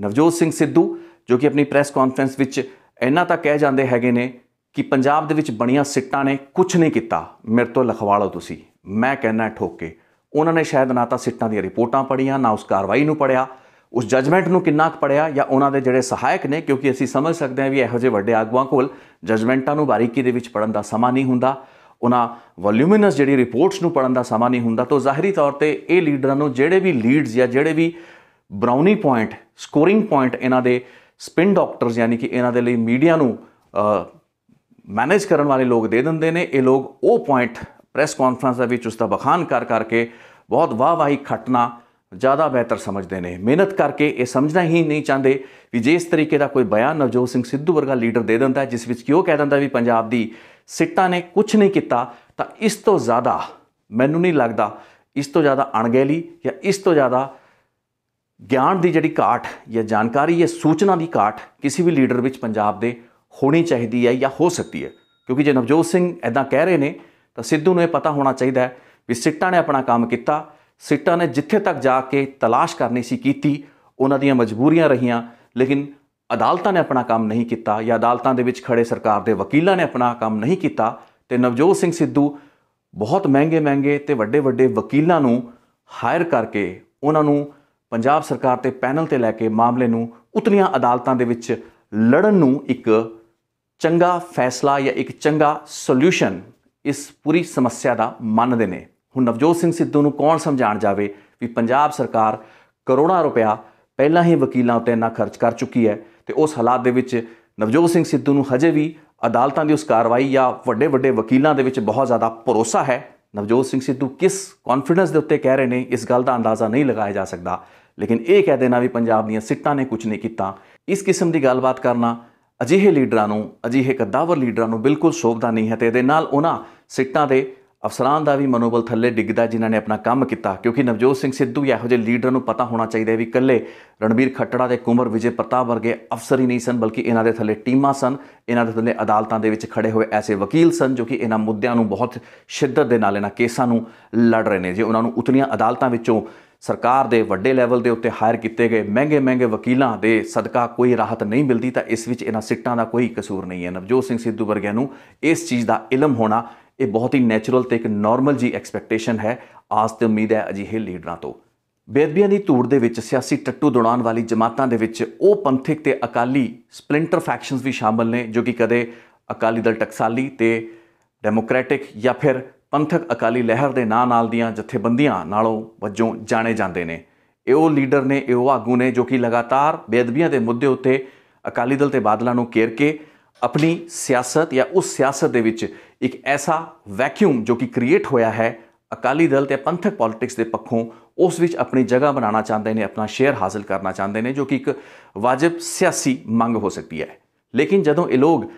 ਨਵਜੋਤ ਸਿੰਘ ਸਿੱਧੂ ਜੋ ਕਿ ਆਪਣੀ ਪ੍ਰੈਸ ਕਾਨਫਰੰਸ ਵਿੱਚ ਇੰਨਾ ਤਾਂ ਕਹਿ ਜਾਂਦੇ ਹੈਗੇ ਨੇ ਕਿ ਪੰਜਾਬ ਦੇ ਵਿੱਚ ਬਣੀਆਂ ਸਿੱਟਾਂ ਨੇ ਕੁਝ ਨਹੀਂ ਕੀਤਾ ਮੇਰੇ ਤੋਂ ਲਖਵਾ ਲਓ ਤੁਸੀਂ ਮੈਂ ਕਹਿਣਾ ਠੋਕ ਕੇ ਉਹਨਾਂ ਨੇ ਸ਼ਾਇਦ ਨਾ ਤਾਂ ਸਿੱਟਾਂ ਦੀਆਂ ਰਿਪੋਰਟਾਂ ਪੜੀਆਂ ਨਾ ਉਸ ਕਾਰਵਾਈ ਨੂੰ ਪੜਿਆ ਉਸ ਜਜਮੈਂਟ ਨੂੰ ਕਿੰਨਾ ਕੁ ਪੜਿਆ ਜਾਂ ਉਹਨਾਂ ਦੇ ਜਿਹੜੇ ਸਹਾਇਕ ਨੇ ਕਿਉਂਕਿ ਅਸੀਂ ਸਮਝ ਸਕਦੇ ਹਾਂ ਵੀ ਇਹੋ ਜਿਹੇ ਵੱਡੇ ਆਗੂਆਂ ਕੋਲ ਜਜਮੈਂਟਾਂ ਨੂੰ ਬਾਰੀਕੀ ਦੇ ਵਿੱਚ ਪੜਨ ਦਾ ਸਮਾਂ ਨਹੀਂ ਹੁੰਦਾ ਉਹਨਾਂ ਵੋਲਿਊਮਿਨਸ ਜਿਹੜੀ ਰਿਪੋਰਟਸ ਨੂੰ ਪੜਨ ਦਾ ਸਮਾਂ ਨਹੀਂ ਹੁੰਦਾ ਤਾਂ ਜ਼ਾਹਰੀ ਤੌਰ ਤੇ ਇਹ ਲੀਡਰਾਂ ਨੂੰ ਜਿਹੜੇ ਵੀ ਲੀਡਸ ਜਾਂ ਜਿਹੜੇ ਵੀ ਬਰਾਊਨੀ ਪੁਆਇੰਟ ਸਕੋਰਿੰਗ ਪੁਆਇੰਟ ਇਹਨਾਂ ਦੇ ਸਪਿਨ ਡਾਕਟਰਸ ਯਾਨੀ ਕਿ ਇਹਨਾਂ ਦੇ ਲਈ ਮੀਡੀਆ ਨੂੰ ਮੈਨੇਜ ਕਰਨ ਵਾਲੇ ਲੋਕ ਦੇ ਦਿੰਦੇ ਨੇ ਇਹ ਲੋਕ ਉਹ ਪੁਆਇੰਟ ਪ੍ਰੈਸ ਕਾਨਫਰੰਸ ਦੇ ਵਿੱਚ ਉਸ ਦਾ ਬਖਾਨ ਕਰ ਕਰਕੇ ਬਹੁਤ ਵਾਹ-ਵਾਹੀ ਖਟਣਾ ਜ਼ਿਆਦਾ ਬਿਹਤਰ ਸਮਝਦੇ ਨੇ ਮਿਹਨਤ ਕਰਕੇ ਇਹ ਸਮਝਣਾ ਹੀ ਨਹੀਂ ਚਾਹੁੰਦੇ ਵੀ ਜੇ ਇਸ ਤਰੀਕੇ ਦਾ ਕੋਈ ਬਿਆਨ ਨਵਜੋਤ ਸਿੰਘ ਸਿੱਧੂ ਵਰਗਾ ਲੀਡਰ ਦੇ ਦਿੰਦਾ ਜਿਸ ਵਿੱਚ ਕਿ ਉਹ ਕਹਿ ਦਿੰਦਾ ਵੀ ਪੰਜਾਬ ਦੀ ਸਿੱਟਾ ਨੇ ਕੁਝ ਨਹੀਂ ਕੀਤਾ ਤਾਂ ਇਸ ਤੋਂ ਜ਼ਿਆਦਾ ਮੈਨੂੰ ਨਹੀਂ ਲੱਗਦਾ ਇਸ ਤੋਂ ਜ਼ਿਆਦਾ ਅਣਗਹਿਲੀ ਜਾਂ ਇਸ ਤੋਂ ਜ਼ਿਆਦਾ ਗਿਆਨ ਦੀ ਜਿਹੜੀ ਘਾਟ ਜਾਂ ਜਾਣਕਾਰੀ ਜਾਂ ਸੂਚਨਾ ਦੀ ਘਾਟ ਕਿਸੇ ਵੀ ਲੀਡਰ ਵਿੱਚ ਪੰਜਾਬ ਦੇ ਹੋਣੀ ਚਾਹੀਦੀ ਹੈ ਜਾਂ ਹੋ ਸਕਦੀ ਹੈ ਕਿਉਂਕਿ ਜੇ ਨਵਜੋਤ ਸਿੰਘ ਐਦਾਂ ਕਹਿ ਰਹੇ ਨੇ ਤਾਂ ਸਿੱਧੂ ਨੂੰ ਇਹ ਪਤਾ ਹੋਣਾ ਚਾਹੀਦਾ ਹੈ ਵੀ ਸਿੱਟਾ ਨੇ ਆਪਣਾ ਕੰਮ ਕੀਤਾ ਸਿੱਟਾ ਨੇ ਜਿੱਥੇ ਤੱਕ ਜਾ ਕੇ ਤਲਾਸ਼ ਕਰਨੀ ਸੀ ਕੀਤੀ ਉਹਨਾਂ ਦੀਆਂ ਮਜਬੂਰੀਆਂ ਰਹੀਆਂ ਲੇਕਿਨ ਅਦਾਲਤਾਂ ਨੇ ਆਪਣਾ ਕੰਮ ਨਹੀਂ ਕੀਤਾ ਜਾਂ ਅਦਾਲਤਾਂ ਦੇ ਵਿੱਚ ਖੜੇ ਸਰਕਾਰ ਦੇ ਵਕੀਲਾਂ ਨੇ ਆਪਣਾ ਕੰਮ ਨਹੀਂ ਕੀਤਾ ਤੇ ਨਵਜੋਤ ਸਿੰਘ ਸਿੱਧੂ ਬਹੁਤ ਮਹਿੰਗੇ ਮਹਿੰਗੇ ਤੇ ਵੱਡੇ ਵੱਡੇ ਵਕੀਲਾਂ ਨੂੰ ਹਾਇਰ ਕਰਕੇ ਉਹਨਾਂ ਨੂੰ ਪੰਜਾਬ ਸਰਕਾਰ ਤੇ ਪੈਨਲ ਤੇ ਲੈ ਕੇ ਮਾਮਲੇ ਨੂੰ ਉਤਨੀਆਂ ਅਦਾਲਤਾਂ ਦੇ ਵਿੱਚ ਲੜਨ ਨੂੰ ਇੱਕ ਚੰਗਾ ਫੈਸਲਾ ਜਾਂ ਇੱਕ ਚੰਗਾ ਸੋਲੂਸ਼ਨ ਇਸ ਪੂਰੀ ਸਮੱਸਿਆ ਦਾ ਮੰਨਦੇ ਨੇ ਹੁਣ ਨਵਜੋਤ ਸਿੰਘ ਸਿੱਧੂ ਨੂੰ ਕੌਣ ਸਮਝਾਣ ਜਾਵੇ ਵੀ ਪੰਜਾਬ ਸਰਕਾਰ ਕਰੋੜਾਂ ਰੁਪਇਆ ਪਹਿਲਾਂ ਹੀ ਵਕੀਲਾਂ ਉੱਤੇ ਨਾ ਖਰਚ ਕਰ ਚੁੱਕੀ ਹੈ ਤੇ ਉਸ ਹਾਲਾਤ ਦੇ ਵਿੱਚ ਨਵਜੋਤ ਸਿੰਘ ਸਿੱਧੂ ਨੂੰ ਹਜੇ ਵੀ ਅਦਾਲਤਾਂ ਦੀ ਉਸ ਕਾਰਵਾਈ ਜਾਂ ਵੱਡੇ ਵੱਡੇ ਵਕੀਲਾਂ ਦੇ ਵਿੱਚ ਬਹੁਤ ਜ਼ਿਆਦਾ ਭਰੋਸਾ ਹੈ ਨਵਜੋਤ ਸਿੰਘ ਸਿੱਧੂ ਕਿਸ ਕੌਨਫੀਡੈਂਸ ਦੇ ਉੱਤੇ ਕਹਿ ਰਹੇ ਨੇ ਇਸ ਗੱਲ ਦਾ ਅੰਦਾਜ਼ਾ ਨਹੀਂ ਲਗਾਇਆ ਜਾ ਸਕਦਾ ਲੇਕਿਨ ਇਹ ਕਹਿ ਦੇਣਾ ਵੀ ਪੰਜਾਬ ਦੀਆਂ ਸਿੱਟਾਂ ਨੇ ਕੁਝ ਨਹੀਂ ਕੀਤਾ ਇਸ ਕਿਸਮ ਦੀ ਗੱਲਬਾਤ ਕਰਨਾ ਅਜਿਹੇ ਲੀਡਰਾਂ ਨੂੰ ਅਜਿਹੇ ਕਦਾਵਰ ਲੀਡਰਾਂ ਨੂੰ ਬਿਲਕੁਲ ਸ਼ੋਭਦਾ ਨਹੀਂ ਹੈ ਤੇ ਇਹਦੇ ਨਾਲ ਉਹਨਾਂ ਸਿੱਟਾਂ ਦੇ ਅਫਸਰਾਂ ਦਾ ਵੀ ਮਨੋਬਲ ਥੱਲੇ ਡਿੱਗਦਾ ਜਿਨ੍ਹਾਂ ਨੇ ਆਪਣਾ ਕੰਮ ਕੀਤਾ ਕਿਉਂਕਿ ਨਵਜੋਤ ਸਿੰਘ ਸਿੱਧੂ ਇਹੋ ਜਿਹੇ ਲੀਡਰ ਨੂੰ ਪਤਾ ਹੋਣਾ ਚਾਹੀਦਾ ਹੈ ਵੀ ਇਕੱਲੇ ਰਣਬੀਰ ਖੱਟੜਾ ਤੇ ਕੁਮਰ ਵਿਜੇ ਪ੍ਰਤਾਪ ਵਰਗੇ ਅਫਸਰ ਹੀ ਨਹੀਂ ਸਨ ਬਲਕਿ ਇਹਨਾਂ ਦੇ ਥੱਲੇ ਟੀਮਾਂ ਸਨ ਇਹਨਾਂ ਦੇ ਥੱਲੇ ਅਦਾਲਤਾਂ ਦੇ ਵਿੱਚ ਖੜੇ ਹੋਏ ਐਸੇ ਵਕੀਲ ਸਨ ਜੋ ਕਿ ਇਹਨਾਂ ਮੁੱਦਿਆਂ ਨੂੰ ਬਹੁਤ ਸ਼ਿੱਦਤ ਦੇ ਨਾਲ ਇਹਨਾਂ ਕੇਸਾਂ ਨੂੰ ਲੜ ਰਹੇ ਨੇ ਜੇ ਉਹਨਾਂ ਨੂੰ ਉਤਨੀਆਂ ਅਦਾਲਤਾਂ ਵਿੱਚੋਂ ਸਰਕਾਰ ਦੇ ਵੱਡੇ ਲੈਵਲ ਦੇ ਉੱਤੇ ਹਾਇਰ ਕੀਤੇ ਗਏ ਮਹਿੰਗੇ ਮਹਿੰਗੇ ਵਕੀਲਾਂ ਦੇ ਸਦਕਾ ਕੋਈ ਰਾਹਤ ਨਹੀਂ ਮਿਲਦੀ ਤਾਂ ਇਸ ਵਿੱਚ ਇਹਨਾਂ ਸਿੱਟਾਂ ਦਾ ਕੋਈ ਕਸੂਰ ਨਹੀਂ ਹੈ ਨਵਜੋਤ ਸਿੰਘ ਸਿੱਧੂ ਵਰਗਿਆਂ ਨੂੰ ਇਸ ਚੀਜ਼ ਦਾ ਇਲਮ ਹੋਣਾ ਇਹ ਬਹੁਤ ਹੀ ਨੇਚਰਲ ਤੇ ਇੱਕ ਨਾਰਮਲ ਜੀ ਐਕਸਪੈਕਟੇਸ਼ਨ ਹੈ ਆਸ ਤੇ ਉਮੀਦ ਹੈ ਅਜਿਹੇ ਲੀਡਰਾਂ ਤੋਂ ਬੇਦਬੀਆਂ ਦੀ ਧੂੜ ਦੇ ਵਿੱਚ ਸਿਆਸੀ ਟੱਟੂ ਦੌੜਾਉਣ ਵਾਲੀ ਜਮਾਤਾਂ ਦੇ ਵਿੱਚ ਉਹ ਪੰਥਕ ਤੇ ਅਕਾਲੀ ਸਪਲਿੰਟਰ ਫੈਕਸ਼ਨਸ ਵੀ ਸ਼ਾਮਲ ਨੇ ਜੋ ਕਿ ਕਦੇ ਅਕਾਲੀ ਦਲ ਟਕਸਾਲੀ ਤੇ ਡੈਮੋਕ੍ਰੈਟਿਕ ਜਾਂ ਫਿਰ ਪੰਥਕ ਅਕਾਲੀ ਲਹਿਰ ਦੇ ਨਾਂ ਨਾਲ ਦੀਆਂ ਜਥੇਬੰਦੀਆਂ ਨਾਲੋਂ ਵੱਜੋਂ ਜਾਣੇ ਜਾਂਦੇ ਨੇ ਇਹ ਉਹ ਲੀਡਰ ਨੇ ਇਹ ਉਹ ਆਗੂ ਨੇ ਜੋ ਕਿ ਲਗਾਤਾਰ ਬੇਅਦਬੀਆਂ ਦੇ ਮੁੱਦੇ ਉੱਤੇ ਅਕਾਲੀ ਦਲ ਤੇ ਬਾਦਲਾਂ ਨੂੰ ਘੇਰ ਕੇ ਆਪਣੀ ਸਿਆਸਤ ਜਾਂ ਉਸ ਸਿਆਸਤ ਦੇ ਵਿੱਚ ਇੱਕ ਐਸਾ ਵੈਕਿਊਮ ਜੋ ਕਿ ਕ੍ਰੀਏਟ ਹੋਇਆ ਹੈ ਅਕਾਲੀ ਦਲ ਤੇ ਪੰਥਕ ਪੋਲਿਟਿਕਸ ਦੇ ਪੱਖੋਂ ਉਸ ਵਿੱਚ ਆਪਣੀ ਜਗ੍ਹਾ ਬਣਾਉਣਾ ਚਾਹੁੰਦੇ ਨੇ ਆਪਣਾ ਸ਼ੇਅਰ ਹਾਸਲ ਕਰਨਾ ਚਾਹੁੰਦੇ ਨੇ ਜੋ ਕਿ ਇੱਕ ਵਾਜਬ ਸਿਆਸੀ ਮੰਗ ਹੋ ਸਕਦੀ ਹੈ ਲੇਕਿਨ ਜਦੋਂ ਇਹ ਲੋਕ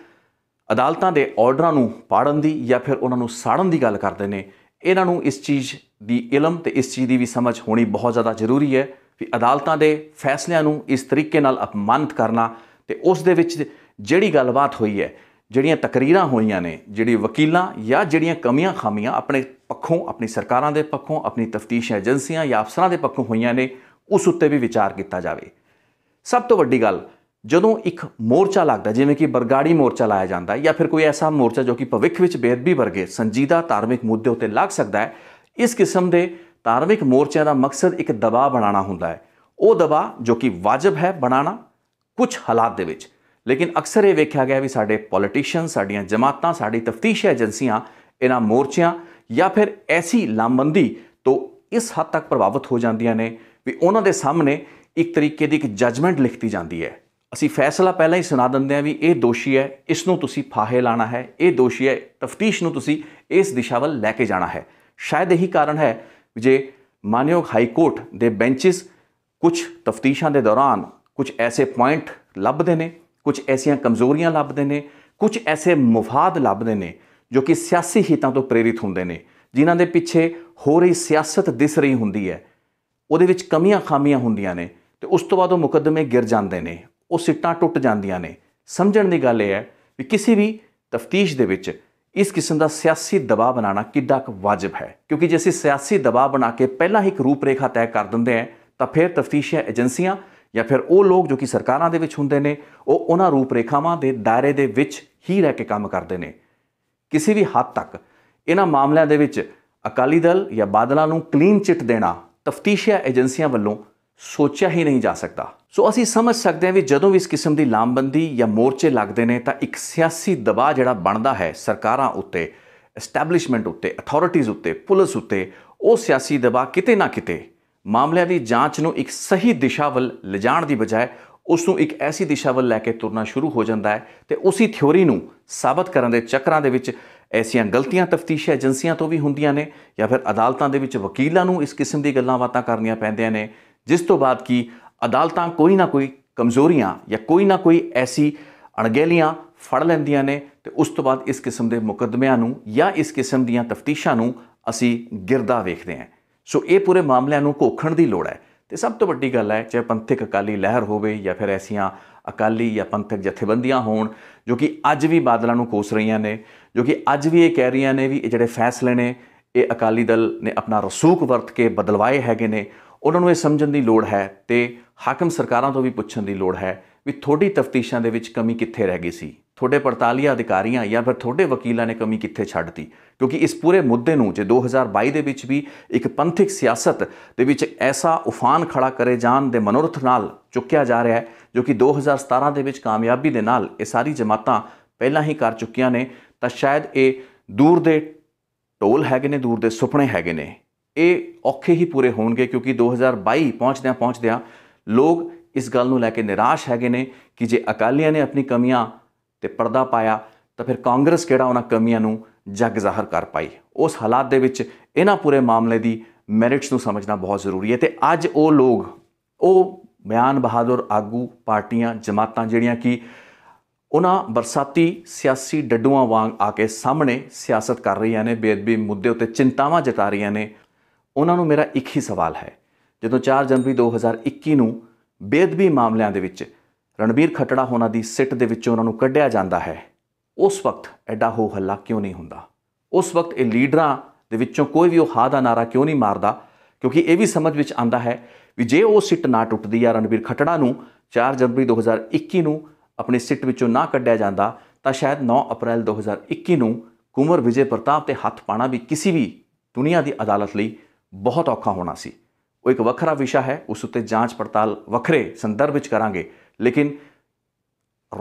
ਅਦਾਲਤਾਂ ਦੇ ਆਰਡਰਾਂ ਨੂੰ ਪਾੜਨ ਦੀ ਜਾਂ ਫਿਰ ਉਹਨਾਂ ਨੂੰ ਸਾੜਨ ਦੀ ਗੱਲ ਕਰਦੇ ਨੇ ਇਹਨਾਂ ਨੂੰ ਇਸ ਚੀਜ਼ ਦੀ ਇਲਮ ਤੇ ਇਸ ਚੀਜ਼ ਦੀ ਵੀ ਸਮਝ ਹੋਣੀ ਬਹੁਤ ਜ਼ਿਆਦਾ ਜ਼ਰੂਰੀ ਹੈ ਵੀ ਅਦਾਲਤਾਂ ਦੇ ਫੈਸਲਿਆਂ ਨੂੰ ਇਸ ਤਰੀਕੇ ਨਾਲ ਅਪਮਾਨਿਤ ਕਰਨਾ ਤੇ ਉਸ ਦੇ ਵਿੱਚ ਜਿਹੜੀ ਗੱਲਬਾਤ ਹੋਈ ਹੈ ਜਿਹੜੀਆਂ ਤਕਰੀਰਾਂ ਹੋਈਆਂ ਨੇ ਜਿਹੜੀ ਵਕੀਲਾਂ ਜਾਂ ਜਿਹੜੀਆਂ ਕਮੀਆਂ ਖਾਮੀਆਂ ਆਪਣੇ ਪੱਖੋਂ ਆਪਣੀ ਸਰਕਾਰਾਂ ਦੇ ਪੱਖੋਂ ਆਪਣੀ ਤਫਤੀਸ਼ ਏਜੰਸੀਆਂ ਜਾਂ ਅਫਸਰਾਂ ਦੇ ਪੱਖੋਂ ਹੋਈਆਂ ਨੇ ਉਸ ਉੱਤੇ ਵੀ ਵਿਚਾਰ ਕੀਤਾ ਜਾਵੇ ਸਭ ਤੋਂ ਵੱਡੀ ਗੱਲ ਜਦੋਂ ਇੱਕ ਮੋਰਚਾ ਲੱਗਦਾ ਜਿਵੇਂ ਕਿ ਬਰਗਾੜੀ ਮੋਰਚਾ ਲਾਇਆ ਜਾਂਦਾ ਜਾਂ ਫਿਰ ਕੋਈ ਐਸਾ ਮੋਰਚਾ ਜੋ ਕਿ ਭਵਿੱਖ ਵਿੱਚ ਬੇਅਦਬੀ ਵਰਗੇ ਸੰਜੀਦਾ ਧਾਰਮਿਕ ਮੁੱਦੇ ਉੱਤੇ ਲੱਗ ਸਕਦਾ ਹੈ ਇਸ ਕਿਸਮ ਦੇ ਧਾਰਮਿਕ ਮੋਰਚਿਆਂ ਦਾ ਮਕਸਦ ਇੱਕ ਦਬਾਅ ਬਣਾਉਣਾ ਹੁੰਦਾ ਹੈ ਉਹ ਦਬਾਅ ਜੋ ਕਿ ਵਾਜਬ ਹੈ ਬਣਾਉਣਾ ਕੁਝ ਹਾਲਾਤ ਦੇ ਵਿੱਚ ਲੇਕਿਨ ਅਕਸਰ ਇਹ ਵੇਖਿਆ ਗਿਆ ਵੀ ਸਾਡੇ ਪੋਲੀਟੀਸ਼ੀਅਨ ਸਾਡੀਆਂ ਜਮਾਤਾਂ ਸਾਡੀ ਤਫਤੀਸ਼ ਏਜੰਸੀਆਂ ਇਹਨਾਂ ਮੋਰਚਿਆਂ ਜਾਂ ਫਿਰ ਐਸੀ ਲਾਮਬੰਦੀ ਤੋਂ ਇਸ ਹੱਦ ਤੱਕ ਪ੍ਰਭਾਵਿਤ ਹੋ ਜਾਂਦੀਆਂ ਨੇ ਵੀ ਉਹਨਾਂ ਦੇ ਸਾਹਮਣੇ ਇੱਕ ਤਰੀਕੇ ਦੀ ਇੱਕ ਜਜਮੈਂਟ ਲਿਖਤੀ ਜਾਂਦੀ ਹੈ ਅਸੀਂ ਫੈਸਲਾ ਪਹਿਲਾਂ ਹੀ ਸੁਣਾ ਦਿੰਦੇ ਆ ਵੀ ਇਹ ਦੋਸ਼ੀ ਹੈ ਇਸ ਨੂੰ ਤੁਸੀਂ ਫਾਹੇ ਲਾਣਾ ਹੈ ਇਹ ਦੋਸ਼ੀ ਹੈ ਤਫਤੀਸ਼ ਨੂੰ ਤੁਸੀਂ ਇਸ ਦਿਸ਼ਾ ਵੱਲ ਲੈ ਕੇ ਜਾਣਾ ਹੈ ਸ਼ਾਇਦ ਇਹੀ ਕਾਰਨ ਹੈ ਜੇ ਮਾਨਯੋਗ ਹਾਈ ਕੋਰਟ ਦੇ ਬੈਂਚਸ ਕੁਝ ਤਫਤੀਸ਼ਾਂ ਦੇ ਦੌਰਾਨ ਕੁਝ ਐਸੇ ਪੁਆਇੰਟ ਲੱਭਦੇ ਨੇ ਕੁਝ ਐਸੀਆਂ ਕਮਜ਼ੋਰੀਆਂ ਲੱਭਦੇ ਨੇ ਕੁਝ ਐਸੇ ਮਫਾਦ ਲੱਭਦੇ ਨੇ ਜੋ ਕਿ ਸਿਆਸੀ ਹਿੱਤਾਂ ਤੋਂ ਪ੍ਰੇਰਿਤ ਹੁੰਦੇ ਨੇ ਜਿਨ੍ਹਾਂ ਦੇ ਪਿੱਛੇ ਹੋ ਰਹੀ ਸਿਆਸਤ ਦਿਸ ਰਹੀ ਹੁੰਦੀ ਹੈ ਉਹਦੇ ਵਿੱਚ ਕਮੀਆਂ ਖਾਮੀਆਂ ਹੁੰਦੀਆਂ ਨੇ ਤੇ ਉਸ ਤੋਂ ਬਾਅਦ ਉਹ ਮੁਕੱਦਮੇ ਗਿਰ ਜਾਂਦੇ ਨੇ ਉਹ ਸਿੱਟਾਂ ਟੁੱਟ ਜਾਂਦੀਆਂ ਨੇ ਸਮਝਣ ਦੀ ਗੱਲ ਇਹ ਹੈ ਕਿ ਕਿਸੇ ਵੀ ਤਫਤੀਸ਼ ਦੇ ਵਿੱਚ ਇਸ ਕਿਸਮ ਦਾ ਸਿਆਸੀ ਦਬਾਅ ਬਣਾਉਣਾ ਕਿੱਡਾ ਕੁ ਵਾਜਬ ਹੈ ਕਿਉਂਕਿ ਜੇ ਅਸੀਂ ਸਿਆਸੀ ਦਬਾਅ ਬਣਾ ਕੇ ਪਹਿਲਾਂ ਹੀ ਇੱਕ ਰੂਪਰੇਖਾ ਤੈਅ ਕਰ ਦਿੰਦੇ ਆ ਤਾਂ ਫਿਰ ਤਫਤੀਸ਼ੀਆਂ ਏਜੰਸੀਆਂ ਜਾਂ ਫਿਰ ਉਹ ਲੋਕ ਜੋ ਕਿ ਸਰਕਾਰਾਂ ਦੇ ਵਿੱਚ ਹੁੰਦੇ ਨੇ ਉਹ ਉਹਨਾਂ ਰੂਪਰੇਖਾਵਾਂ ਦੇ ਦਾਇਰੇ ਦੇ ਵਿੱਚ ਹੀ ਰਹਿ ਕੇ ਕੰਮ ਕਰਦੇ ਨੇ ਕਿਸੇ ਵੀ ਹੱਦ ਤੱਕ ਇਹਨਾਂ ਮਾਮਲਿਆਂ ਦੇ ਵਿੱਚ ਅਕਾਲੀ ਦਲ ਜਾਂ ਬਾਦਲਾਂ ਨੂੰ ਕਲੀਨ ਚਿੱਟ ਦੇਣਾ ਤਫਤੀਸ਼ੀਆ ਏਜੰਸੀਆਂ ਵੱਲੋਂ ਸੋਚਿਆ ਹੀ ਨਹੀਂ ਜਾ ਸਕਦਾ ਸੋ ਅਸੀਂ ਸਮਝ ਸਕਦੇ ਹਾਂ ਵੀ ਜਦੋਂ ਵੀ ਇਸ ਕਿਸਮ ਦੀ ਲਾਮਬੰਦੀ ਜਾਂ ਮੋਰਚੇ ਲੱਗਦੇ ਨੇ ਤਾਂ ਇੱਕ ਸਿਆਸੀ ਦਬਾਅ ਜਿਹੜਾ ਬਣਦਾ ਹੈ ਸਰਕਾਰਾਂ ਉੱਤੇ ਐਸਟੈਬਲਿਸ਼ਮੈਂਟ ਉੱਤੇ ਅਥਾਰਟੀਜ਼ ਉੱਤੇ ਪੁਲਿਸ ਉੱਤੇ ਉਹ ਸਿਆਸੀ ਦਬਾਅ ਕਿਤੇ ਨਾ ਕਿਤੇ ਮਾਮਲਿਆਂ ਦੀ ਜਾਂਚ ਨੂੰ ਇੱਕ ਸਹੀ ਦਿਸ਼ਾ ਵੱਲ ਲਿਜਾਣ ਦੀ ਬਜਾਏ ਉਸ ਨੂੰ ਇੱਕ ਐਸੀ ਦਿਸ਼ਾ ਵੱਲ ਲੈ ਕੇ ਤੁਰਨਾ ਸ਼ੁਰੂ ਹੋ ਜਾਂਦਾ ਹੈ ਤੇ ਉਸੇ ਥਿਉਰੀ ਨੂੰ ਸਾਬਤ ਕਰਨ ਦੇ ਚੱਕਰਾਂ ਦੇ ਵਿੱਚ ਐਸੀਆਂ ਗਲਤੀਆਂ ਤਫਤੀਸ਼ ਏਜੰਸੀਆਂ ਤੋਂ ਵੀ ਹੁੰਦੀਆਂ ਨੇ ਜਾਂ ਫਿਰ ਅਦਾਲਤਾਂ ਦੇ ਵਿੱਚ ਵਕੀਲਾਂ ਨੂੰ ਇਸ ਕਿਸਮ ਦੀ ਗੱਲਾਂ ਬਾਤਾਂ ਕਰਨੀਆਂ ਪੈਂਦੀਆਂ ਨੇ ਜਿਸ ਤੋਂ ਬਾਅਦ ਕੀ ਅਦਾਲਤਾਂ ਕੋਈ ਨਾ ਕੋਈ ਕਮਜ਼ੋਰੀਆਂ ਜਾਂ ਕੋਈ ਨਾ ਕੋਈ ਐਸੀ ਅਣਗਹਿਲੀਆਂ ਫੜ ਲੈਂਦੀਆਂ ਨੇ ਤੇ ਉਸ ਤੋਂ ਬਾਅਦ ਇਸ ਕਿਸਮ ਦੇ ਮੁਕੱਦਮਿਆਂ ਨੂੰ ਜਾਂ ਇਸ ਕਿਸਮ ਦੀਆਂ ਤਫਤੀਸ਼ਾਂ ਨੂੰ ਅਸੀਂ ਗਿਰਦਾ ਵੇਖਦੇ ਹਾਂ ਸੋ ਇਹ ਪੂਰੇ ਮਾਮਲਿਆਂ ਨੂੰ ਕੋਖਣ ਦੀ ਲੋੜ ਹੈ ਤੇ ਸਭ ਤੋਂ ਵੱਡੀ ਗੱਲ ਹੈ ਚਾਹੇ ਪੰਥਕ ਅਕਾਲੀ ਲਹਿਰ ਹੋਵੇ ਜਾਂ ਫਿਰ ਐਸੀਆਂ ਅਕਾਲੀ ਜਾਂ ਪੰਥਕ ਜਥੇਬੰਦੀਆਂ ਹੋਣ ਜੋ ਕਿ ਅੱਜ ਵੀ ਬਾਦਲਾਂ ਨੂੰ ਕੋਸ ਰਹੀਆਂ ਨੇ ਜੋ ਕਿ ਅੱਜ ਵੀ ਇਹ ਕਹਿ ਰਹੀਆਂ ਨੇ ਵੀ ਇਹ ਜਿਹੜੇ ਫੈਸਲੇ ਨੇ ਇਹ ਅਕਾਲੀ ਦਲ ਨੇ ਆਪਣਾ ਰਸੂਖ ਵਰਤ ਕੇ ਬਦਲਵਾਏ ਹੈਗੇ ਨੇ ਉਹਨਾਂ ਨੂੰ ਇਹ ਸਮਝਣ ਦੀ ਲੋੜ ਹੈ ਤੇ ਹਾਕਮ ਸਰਕਾਰਾਂ ਤੋਂ ਵੀ ਪੁੱਛਣ ਦੀ ਲੋੜ ਹੈ ਵੀ ਥੋੜੀ ਤਫਤੀਸ਼ਾਂ ਦੇ ਵਿੱਚ ਕਮੀ ਕਿੱਥੇ ਰਹਿ ਗਈ ਸੀ ਤੁਹਾਡੇ ਪੜਤਾਲੀਆ ਅਧਿਕਾਰੀਆਂ ਜਾਂ ਫਿਰ ਤੁਹਾਡੇ ਵਕੀਲਾਂ ਨੇ ਕਮੀ ਕਿੱਥੇ ਛੱਡਤੀ ਕਿਉਂਕਿ ਇਸ ਪੂਰੇ ਮੁੱਦੇ ਨੂੰ ਜੇ 2022 ਦੇ ਵਿੱਚ ਵੀ ਇੱਕ ਪੰਥਿਕ ਸਿਆਸਤ ਦੇ ਵਿੱਚ ਐਸਾ ਉਫਾਨ ਖੜਾ ਕਰੇ ਜਾਣ ਦੇ ਮਨੋਰਥ ਨਾਲ ਚੁੱਕਿਆ ਜਾ ਰਿਹਾ ਹੈ ਜੋ ਕਿ 2017 ਦੇ ਵਿੱਚ ਕਾਮਯਾਬੀ ਦੇ ਨਾਲ ਇਹ ਸਾਰੀ ਜਮਾਤਾਂ ਪਹਿਲਾਂ ਹੀ ਕਰ ਚੁੱਕੀਆਂ ਨੇ ਤਾਂ ਸ਼ਾਇਦ ਇਹ ਦੂਰ ਦੇ ਟੋਲ ਹੈਗੇ ਨੇ ਦੂਰ ਦੇ ਸੁਪਨੇ ਹੈਗੇ ਨੇ ਇਹ ਔਖੇ ਹੀ ਪੂਰੇ ਹੋਣਗੇ ਕਿਉਂਕਿ 2022 ਪਹੁੰਚਦਿਆਂ ਪਹੁੰਚਦਿਆਂ ਲੋਕ ਇਸ ਗੱਲ ਨੂੰ ਲੈ ਕੇ ਨਿਰਾਸ਼ ਹੈਗੇ ਨੇ ਕਿ ਜੇ ਅਕਾਲੀਆਂ ਨੇ ਆਪਣੀ ਕਮੀਆਂ ਤੇ ਪਰਦਾ ਪਾਇਆ ਤਾਂ ਫਿਰ ਕਾਂਗਰਸ ਕਿਹੜਾ ਉਹਨਾਂ ਕਮੀਆਂ ਨੂੰ ਜਗ ਜ਼ਾਹਰ ਕਰ ਪਾਈ ਉਸ ਹਾਲਾਤ ਦੇ ਵਿੱਚ ਇਹਨਾਂ ਪੂਰੇ ਮਾਮਲੇ ਦੀ ਮੈਰਿਟਸ ਨੂੰ ਸਮਝਣਾ ਬਹੁਤ ਜ਼ਰੂਰੀ ਹੈ ਤੇ ਅੱਜ ਉਹ ਲੋਕ ਉਹ ਬਿਆਨ ਬਹਾਦਰ ਆਗੂ ਪਾਰਟੀਆਂ ਜਮਾਤਾਂ ਜਿਹੜੀਆਂ ਕਿ ਉਹਨਾਂ ਬਰਸਾਤੀ ਸਿਆਸੀ ਡੱਡੂਆਂ ਵਾਂਗ ਆ ਕੇ ਸਾਹਮਣੇ ਸਿਆਸਤ ਕਰ ਰਹੀਆਂ ਨੇ ਬੇਅਦਬੀ ਮੁੱਦੇ ਉੱਤੇ ਚਿੰਤਾਵਾਂ ਜਤਾ ਰਹੀਆਂ ਨੇ ਉਹਨਾਂ ਨੂੰ ਮੇਰਾ ਇੱਕ ਹੀ ਸਵਾਲ ਹੈ ਜਦੋਂ 4 ਜਨਵਰੀ 2021 ਨੂੰ ਬੇਦਬੀ ਮਾਮਲਿਆਂ ਦੇ ਵਿੱਚ ਰਣਬੀਰ ਖੱਟੜਾ ਹੋਣਾ ਦੀ ਸਿੱਟ ਦੇ ਵਿੱਚੋਂ ਉਹਨਾਂ ਨੂੰ ਕੱਢਿਆ ਜਾਂਦਾ ਹੈ ਉਸ ਵਕਤ ਐਡਾ ਹੋ ਹੱਲਾ ਕਿਉਂ ਨਹੀਂ ਹੁੰਦਾ ਉਸ ਵਕਤ ਇਹ ਲੀਡਰਾਂ ਦੇ ਵਿੱਚੋਂ ਕੋਈ ਵੀ ਉਹ ਹਾ ਦਾ ਨਾਰਾ ਕਿਉਂ ਨਹੀਂ ਮਾਰਦਾ ਕਿਉਂਕਿ ਇਹ ਵੀ ਸਮਝ ਵਿੱਚ ਆਂਦਾ ਹੈ ਵੀ ਜੇ ਉਹ ਸਿੱਟ ਨਾ ਟੁੱਟਦੀ ਆ ਰਣਵੀਰ ਖੱਟੜਾ ਨੂੰ 4 ਜਨਵਰੀ 2021 ਨੂੰ ਆਪਣੀ ਸਿੱਟ ਵਿੱਚੋਂ ਨਾ ਕੱਢਿਆ ਜਾਂਦਾ ਤਾਂ ਸ਼ਾਇਦ 9 ਅਪ੍ਰੈਲ 2021 ਨੂੰ ਕੁਮਰ ਵਿਜੇ ਪ੍ਰਤਾਪ ਤੇ ਹੱਥ ਪਾਣਾ ਵੀ ਕਿਸੇ ਵੀ ਦੁਨੀਆ ਦੀ ਅਦਾਲਤ ਲਈ ਬਹੁਤ ਔਖਾ ਹੋਣਾ ਸੀ ਉਹ ਇੱਕ ਵੱਖਰਾ ਵਿਸ਼ਾ ਹੈ ਉਸ ਉੱਤੇ ਜਾਂਚ ਪੜਤਾਲ ਵੱਖਰੇ ਸੰਦਰਭ ਵਿੱਚ ਕਰਾਂਗੇ ਲੇਕਿਨ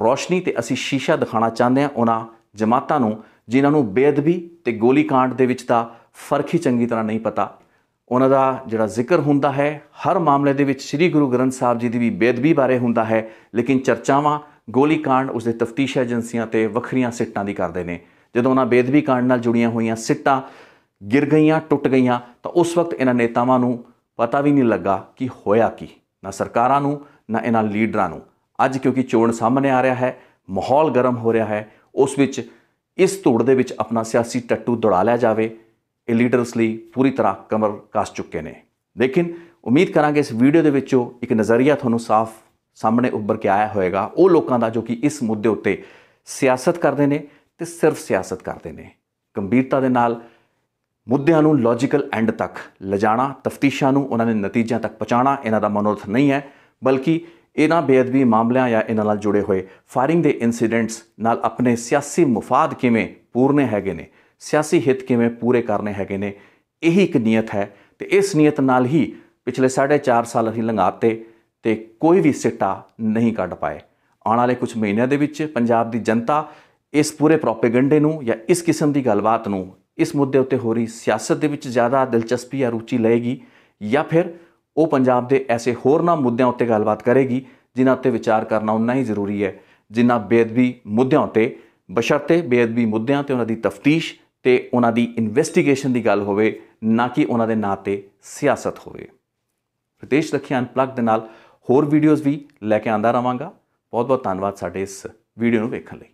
ਰੋਸ਼ਨੀ ਤੇ ਅਸੀਂ ਸ਼ੀਸ਼ਾ ਦਿਖਾਣਾ ਚਾਹੁੰਦੇ ਹਾਂ ਉਹਨਾਂ ਜਮਾਤਾਂ ਨੂੰ ਜਿਨ੍ਹਾਂ ਨੂੰ ਬੇਅਦਬੀ ਤੇ ਗੋਲੀकांड ਦੇ ਵਿੱਚ ਦਾ ਫਰਕ ਹੀ ਚੰਗੀ ਤਰ੍ਹਾਂ ਨਹੀਂ ਪਤਾ ਉਹਨਾਂ ਦਾ ਜਿਹੜਾ ਜ਼ਿਕਰ ਹੁੰਦਾ ਹੈ ਹਰ ਮਾਮਲੇ ਦੇ ਵਿੱਚ ਸ੍ਰੀ ਗੁਰੂ ਗ੍ਰੰਥ ਸਾਹਿਬ ਜੀ ਦੀ ਵੀ ਬੇਅਦਬੀ ਬਾਰੇ ਹੁੰਦਾ ਹੈ ਲੇਕਿਨ ਚਰਚਾਵਾਂ ਗੋਲੀकांड ਦੇ ਤਫਤੀਸ਼ ਏਜੰਸੀਆਂ ਤੇ ਵੱਖਰੀਆਂ ਸਿੱਟਾਂ ਦੀ ਕਰਦੇ ਨੇ ਜਦੋਂ ਉਹਨਾਂ ਬੇਦਬੀ ਕਾਂਡ ਨਾਲ ਜੁੜੀਆਂ ਹੋਈਆਂ ਸਿੱਟਾਂ ਗਿਰ ਗਈਆਂ ਟੁੱਟ ਗਈਆਂ ਤਾਂ ਉਸ ਵਕਤ ਇਹਨਾਂ ਨੇਤਾਵਾਂ ਨੂੰ ਪਤਾ ਵੀ ਨਹੀਂ ਲੱਗਾ ਕਿ ਹੋਇਆ ਕੀ ਨਾ ਸਰਕਾਰਾਂ ਨੂੰ ਨਾ ਇਹਨਾਂ ਲੀਡਰਾਂ ਨੂੰ ਅੱਜ ਕਿਉਂਕਿ ਚੋਣ ਸਾਹਮਣੇ ਆ ਰਿਹਾ ਹੈ ਮਾਹੌਲ ਗਰਮ ਹੋ ਰਿਹਾ ਹੈ ਉਸ ਵਿੱਚ ਇਸ ਧੂੜ ਦੇ ਵਿੱਚ ਆਪਣਾ ਸਿਆਸੀ ਟੱਟੂ ਦੁੜਾ ਲਿਆ ਜਾਵੇ ਇਹ ਲੀਡਰਸ ਲਈ ਪੂਰੀ ਤਰ੍ਹਾਂ ਕਮਰ ਕਾਸ ਚੁੱਕੇ ਨੇ ਲੇਕਿਨ ਉਮੀਦ ਕਰਾਂਗੇ ਇਸ ਵੀਡੀਓ ਦੇ ਵਿੱਚੋਂ ਇੱਕ ਨਜ਼ਰੀਆ ਤੁਹਾਨੂੰ ਸਾਫ਼ ਸਾਹਮਣੇ ਉੱਭਰ ਕੇ ਆਇਆ ਹੋਵੇਗਾ ਉਹ ਲੋਕਾਂ ਦਾ ਜੋ ਕਿ ਇਸ ਮੁੱਦੇ ਉੱਤੇ ਸਿਆਸਤ ਕਰਦੇ ਨੇ ਤੇ ਸਿਰਫ ਸਿਆਸਤ ਕਰਦੇ ਨੇ ਗੰਭੀਰਤਾ ਦੇ ਨਾਲ ਮੁੱਦਿਆਂ ਨੂੰ ਲੌਜੀਕਲ ਐਂਡ ਤੱਕ ਲਿਜਾਣਾ ਤਫਤੀਸ਼ਾਂ ਨੂੰ ਉਹਨਾਂ ਦੇ ਨਤੀਜਿਆਂ ਤੱਕ ਪਹੁੰਚਾਣਾ ਇਹਨਾਂ ਦਾ ਮਨੋਰਥ ਨਹੀਂ ਹੈ ਬਲਕਿ ਇਹਨਾਂ ਬੇਅਦਬੀ ਮਾਮਲਿਆਂ ਜਾਂ ਇਹਨਾਂ ਨਾਲ ਜੁੜੇ ਹੋਏ ਫਾਇਰਿੰਗ ਦੇ ਇਨਸੀਡੈਂਟਸ ਨਾਲ ਆਪਣੇ ਸਿਆਸੀ ਮਫਾਦ ਕਿਵੇਂ ਪੂਰਨੇ ਹੈਗੇ ਨੇ ਸਿਆਸੀ ਹਿੱਤ ਕਿਵੇਂ ਪੂਰੇ ਕਰਨੇ ਹੈਗੇ ਨੇ ਇਹੀ ਇੱਕ ਨੀਅਤ ਹੈ ਤੇ ਇਸ ਨੀਅਤ ਨਾਲ ਹੀ ਪਿਛਲੇ 4.5 ਸਾਲ ਅਸੀਂ ਲੰਘਾਤੇ ਤੇ ਕੋਈ ਵੀ ਸਿੱਟਾ ਨਹੀਂ ਕੱਢ ਪਾਏ ਆਉਣ ਵਾਲੇ ਕੁਝ ਮਹੀਨਿਆਂ ਦੇ ਵਿੱਚ ਪੰਜਾਬ ਦੀ ਜਨਤਾ ਇਸ ਪੂਰੇ ਪ੍ਰੋਪਾਗੈਂਡੇ ਨੂੰ ਜਾਂ ਇਸ ਕਿਸਮ ਦੀ ਗੱਲਬਾਤ ਨੂੰ ਇਸ ਮੁੱਦੇ ਉੱਤੇ ਹੋ ਰਹੀ ਸਿਆਸਤ ਦੇ ਵਿੱਚ ਜ਼ਿਆਦਾ ਦਿਲਚਸਪੀ ਜਾਂ ਰੁਚੀ ਲਏਗੀ ਜਾਂ ਫਿਰ ਉਹ ਪੰਜਾਬ ਦੇ ਐਸੇ ਹੋਰ ਨਾ ਮੁੱਦਿਆਂ ਉੱਤੇ ਗੱਲਬਾਤ ਕਰੇਗੀ ਜਿਨ੍ਹਾਂ ਉੱਤੇ ਵਿਚਾਰ ਕਰਨਾ ਉਨਾ ਹੀ ਜ਼ਰੂਰੀ ਹੈ ਜਿਨ੍ਹਾਂ ਬੇਅਦਬੀ ਮੁੱਦਿਆਂ ਉੱਤੇ ਬਸ਼ਰਤੇ ਬੇਅਦਬੀ ਮੁੱਦਿਆਂ ਤੇ ਉਹਨਾਂ ਦੀ ਤਫਤੀਸ਼ ਤੇ ਉਹਨਾਂ ਦੀ ਇਨਵੈਸਟੀਗੇਸ਼ਨ ਦੀ ਗੱਲ ਹੋਵੇ ਨਾ ਕਿ ਉਹਨਾਂ ਦੇ ਨਾਂ ਤੇ ਸਿਆਸਤ ਹੋਵੇ ਪ੍ਰਦੇਸ਼ ਲਖਿਆ ਅਨਪਲੱਗ ਦੇ ਨਾਲ ਹੋਰ ਵੀਡੀਓਜ਼ ਵੀ ਲੈ ਕੇ ਆਂਦਾ ਰਵਾਂਗਾ ਬਹੁਤ ਬਹੁਤ ਧੰਨਵਾਦ ਸਾਡੇ ਇਸ ਵੀਡੀਓ ਨੂੰ ਵੇਖਣ ਲਈ